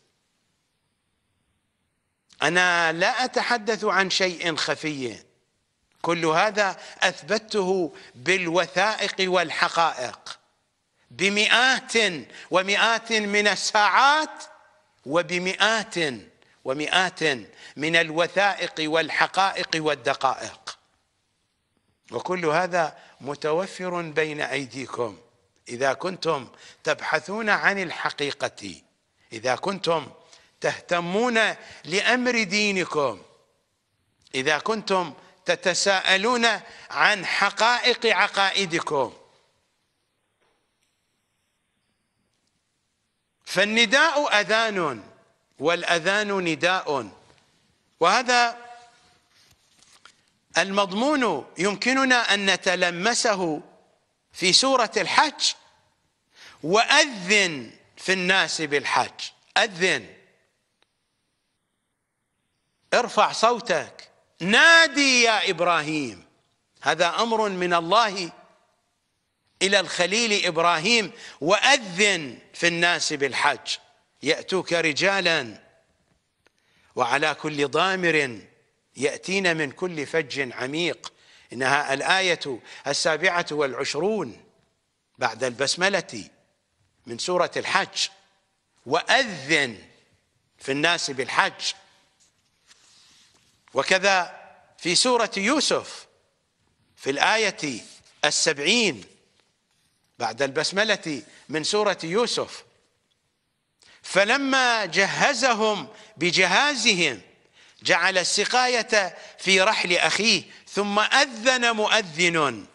أنا لا أتحدث عن شيء خفي كل هذا أثبته بالوثائق والحقائق بمئات ومئات من الساعات وبمئات ومئات من الوثائق والحقائق والدقائق وكل هذا متوفر بين ايديكم اذا كنتم تبحثون عن الحقيقه اذا كنتم تهتمون لامر دينكم اذا كنتم تتساءلون عن حقائق عقائدكم فالنداء اذان والأذان نداء وهذا المضمون يمكننا أن نتلمسه في سورة الحج وأذن في الناس بالحج أذن ارفع صوتك نادي يا إبراهيم هذا أمر من الله إلى الخليل إبراهيم وأذن في الناس بالحج يأتوك رجالا وعلى كل ضامر يأتين من كل فج عميق إنها الآية السابعة والعشرون بعد البسملة من سورة الحج وأذن في الناس بالحج وكذا في سورة يوسف في الآية السبعين بعد البسملة من سورة يوسف فلما جهزهم بجهازهم جعل السقاية في رحل أخيه ثم أذن مؤذن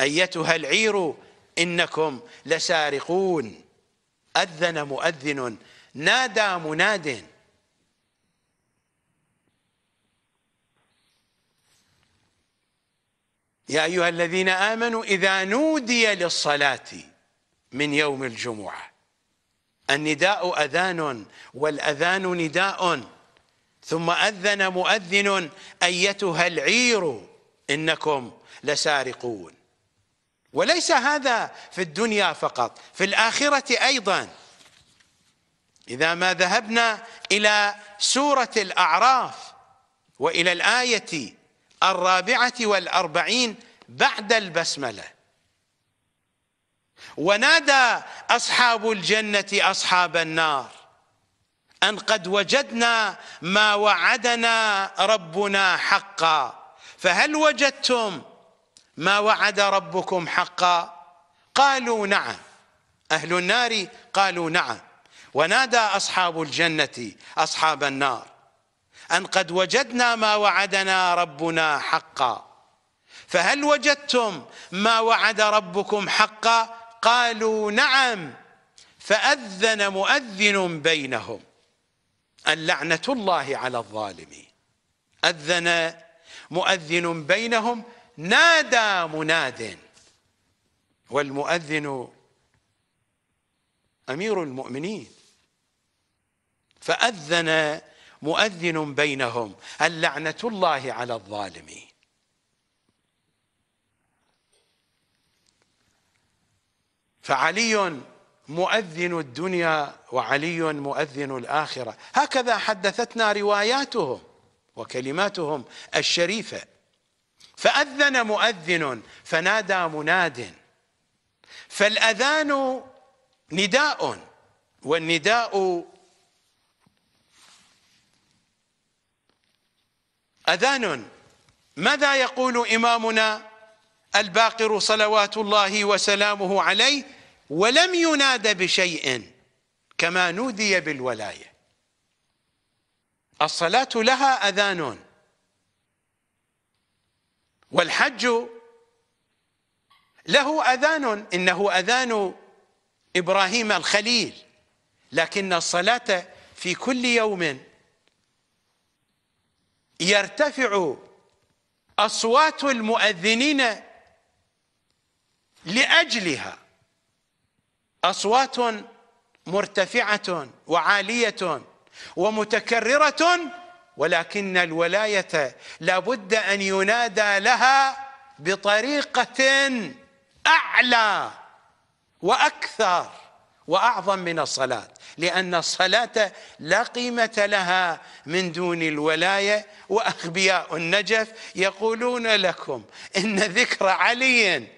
أيتها العير إنكم لسارقون أذن مؤذن نادى مناد يا أيها الذين آمنوا إذا نودي للصلاة من يوم الجمعة النداء أذان والأذان نداء ثم أذن مؤذن أيتها العير إنكم لسارقون وليس هذا في الدنيا فقط في الآخرة أيضا إذا ما ذهبنا إلى سورة الأعراف وإلى الآية الرابعة والأربعين بعد البسملة ونادى أصحاب الجنة أصحاب النار أن قد وجدنا ما وعدنا ربنا حقا فهل وجدتم ما وعد ربكم حقا قالوا نعم أهل النار قالوا نعم ونادى أصحاب الجنة أصحاب النار أن قد وجدنا ما وعدنا ربنا حقا فهل وجدتم ما وعد ربكم حقا قالوا نعم فأذن مؤذن بينهم اللعنة الله على الظالمين أذن مؤذن بينهم نادى مناد والمؤذن أمير المؤمنين فأذن مؤذن بينهم اللعنة الله على الظالمين فعلي مؤذن الدنيا وعلي مؤذن الآخرة هكذا حدثتنا رواياتهم وكلماتهم الشريفة فأذن مؤذن فنادى مناد فالأذان نداء والنداء أذان ماذا يقول إمامنا الباقر صلوات الله وسلامه عليه ولم يناد بشيء كما نودي بالولاية الصلاة لها أذان والحج له أذان إنه أذان إبراهيم الخليل لكن الصلاة في كل يوم يرتفع أصوات المؤذنين لاجلها اصوات مرتفعه وعاليه ومتكرره ولكن الولايه لابد ان ينادى لها بطريقه اعلى واكثر واعظم من الصلاه لان الصلاه لا قيمه لها من دون الولايه واغبياء النجف يقولون لكم ان ذكر علي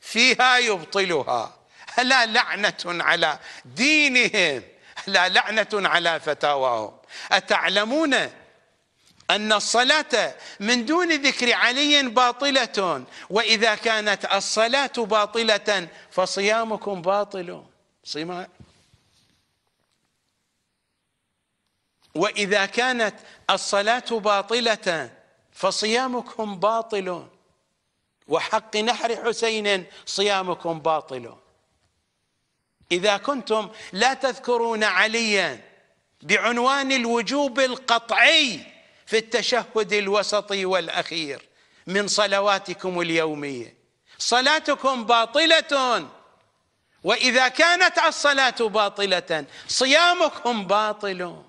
فيها يبطلها ألا لعنة على دينهم ألا لعنة على فتاواهم أتعلمون أن الصلاة من دون ذكر علي باطلة وإذا كانت الصلاة باطلة فصيامكم باطل صيام وإذا كانت الصلاة باطلة فصيامكم باطل وحق نحر حسين صيامكم باطل إذا كنتم لا تذكرون عليا بعنوان الوجوب القطعي في التشهد الوسطي والأخير من صلواتكم اليومية صلاتكم باطلة وإذا كانت الصلاة باطلة صيامكم باطل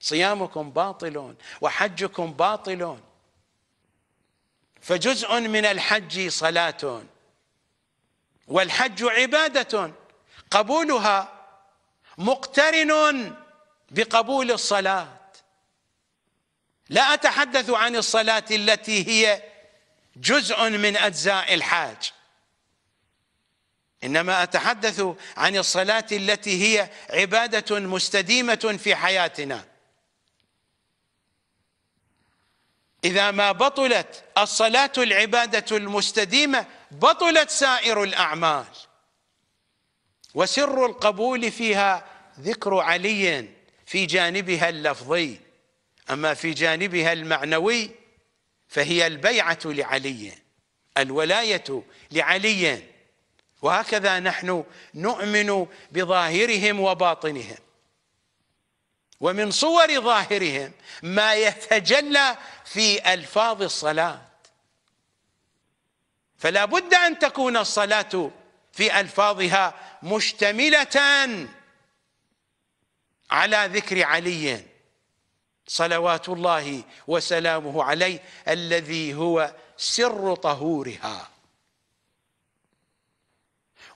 صيامكم باطل وحجكم باطل فجزء من الحج صلاة والحج عبادة قبولها مقترن بقبول الصلاة لا أتحدث عن الصلاة التي هي جزء من أجزاء الحاج إنما أتحدث عن الصلاة التي هي عبادة مستديمة في حياتنا إذا ما بطلت الصلاة العبادة المستديمة بطلت سائر الأعمال وسر القبول فيها ذكر علي في جانبها اللفظي أما في جانبها المعنوي فهي البيعة لعلي الولاية لعلي وهكذا نحن نؤمن بظاهرهم وباطنهم ومن صور ظاهرهم ما يتجلى في الفاظ الصلاه فلا بد ان تكون الصلاه في الفاظها مشتمله على ذكر علي صلوات الله وسلامه عليه الذي هو سر طهورها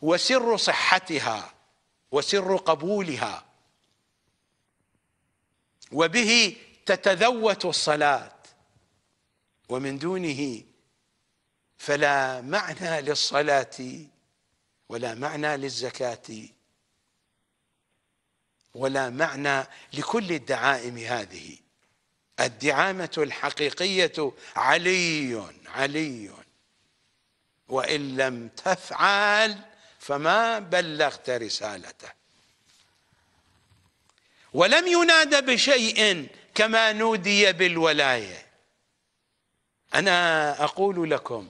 وسر صحتها وسر قبولها وبه تتذوت الصلاة ومن دونه فلا معنى للصلاة ولا معنى للزكاة ولا معنى لكل الدعائم هذه الدعامة الحقيقية علي علي وإن لم تفعل فما بلغت رسالته ولم ينادى بشيء كما نودي بالولايه انا اقول لكم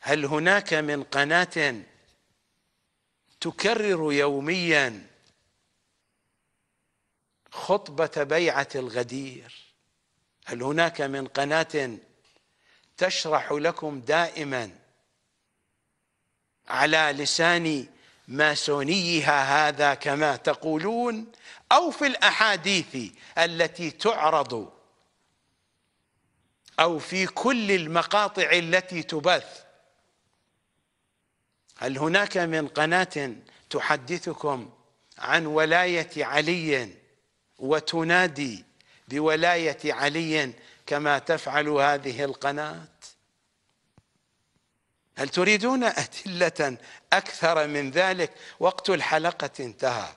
هل هناك من قناه تكرر يوميا خطبه بيعه الغدير هل هناك من قناه تشرح لكم دائما على لسان ماسونيها هذا كما تقولون أو في الأحاديث التي تعرض أو في كل المقاطع التي تبث هل هناك من قناة تحدثكم عن ولاية علي وتنادي بولاية علي كما تفعل هذه القناة هل تريدون أدلة أكثر من ذلك وقت الحلقة انتهى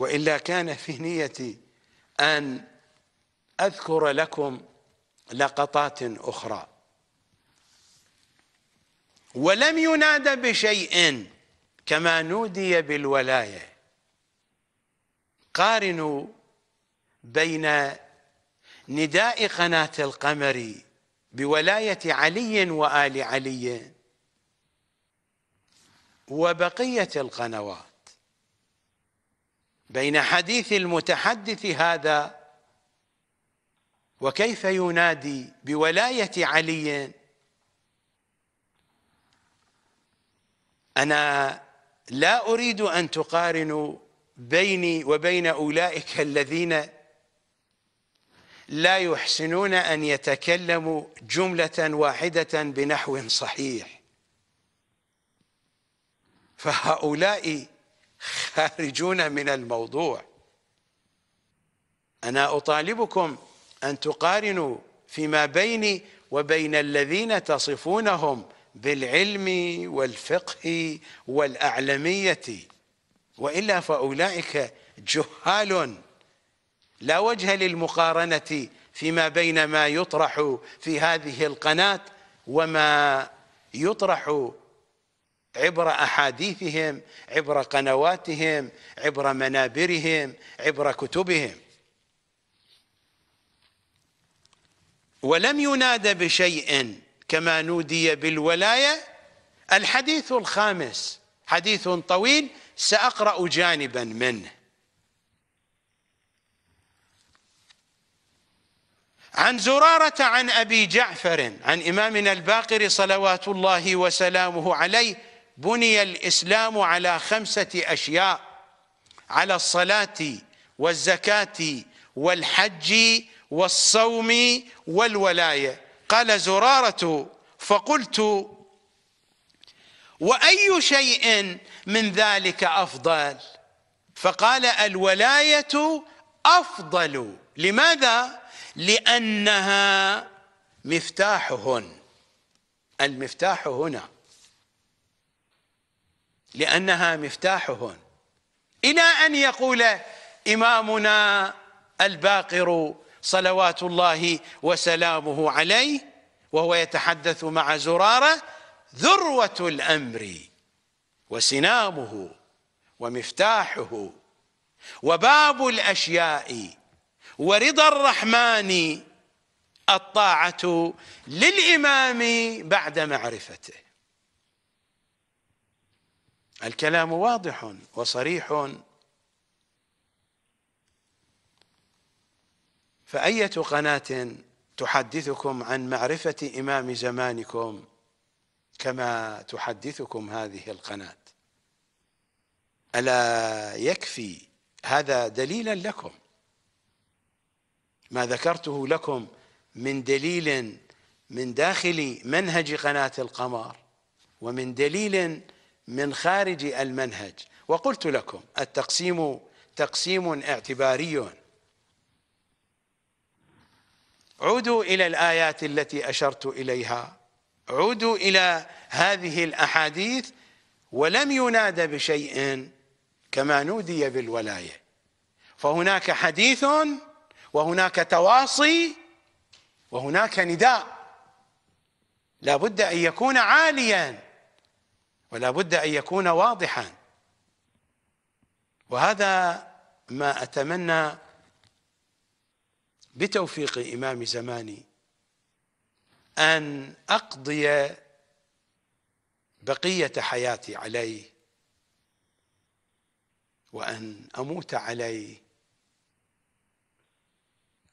وإلا كان في نيتي أن أذكر لكم لقطات أخرى ولم ينادى بشيء كما نودي بالولاية قارنوا بين نداء قناة القمر بولاية علي وآل علي وبقية القنوات بين حديث المتحدث هذا وكيف ينادي بولاية علي أنا لا أريد أن تقارنوا بيني وبين أولئك الذين لا يحسنون أن يتكلموا جملة واحدة بنحو صحيح فهؤلاء خارجون من الموضوع أنا أطالبكم أن تقارنوا فيما بيني وبين الذين تصفونهم بالعلم والفقه والأعلمية وإلا فأولئك جهال لا وجه للمقارنة فيما بين ما يطرح في هذه القناة وما يطرح عبر احاديثهم عبر قنواتهم عبر منابرهم عبر كتبهم ولم ينادى بشيء كما نودي بالولايه الحديث الخامس حديث طويل ساقرا جانبا منه عن زرارة عن أبي جعفر عن إمامنا الباقر صلوات الله وسلامه عليه بني الإسلام على خمسة أشياء على الصلاة والزكاة والحج والصوم والولاية قال زرارة فقلت وأي شيء من ذلك أفضل فقال الولاية أفضل لماذا؟ لأنها مفتاحهن المفتاح هنا لأنها مفتاحهن إلى أن يقول إمامنا الباقر صلوات الله وسلامه عليه وهو يتحدث مع زرارة ذروة الأمر وسنامه ومفتاحه وباب الأشياء ورضا الرحمن الطاعة للإمام بعد معرفته الكلام واضح وصريح فأية قناة تحدثكم عن معرفة إمام زمانكم كما تحدثكم هذه القناة ألا يكفي هذا دليلا لكم ما ذكرته لكم من دليل من داخل منهج قناة القمر ومن دليل من خارج المنهج وقلت لكم التقسيم تقسيم اعتباري عودوا إلى الآيات التي أشرت إليها عودوا إلى هذه الأحاديث ولم ينادى بشيء كما نودي بالولاية فهناك حديث وهناك تواصي وهناك نداء لا بد أن يكون عالياً ولا بد أن يكون واضحا وهذا ما أتمنى بتوفيق إمام زماني أن أقضي بقية حياتي عليه وأن أموت عليه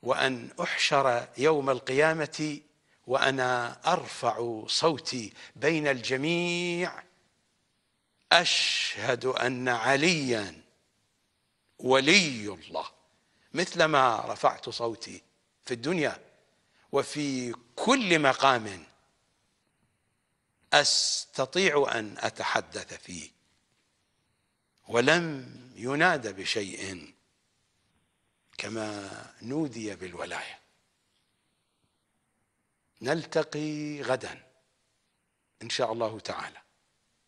وأن أحشر يوم القيامة وأنا أرفع صوتي بين الجميع اشهد ان عليا ولي الله مثلما رفعت صوتي في الدنيا وفي كل مقام استطيع ان اتحدث فيه ولم ينادى بشيء كما نودي بالولايه نلتقي غدا ان شاء الله تعالى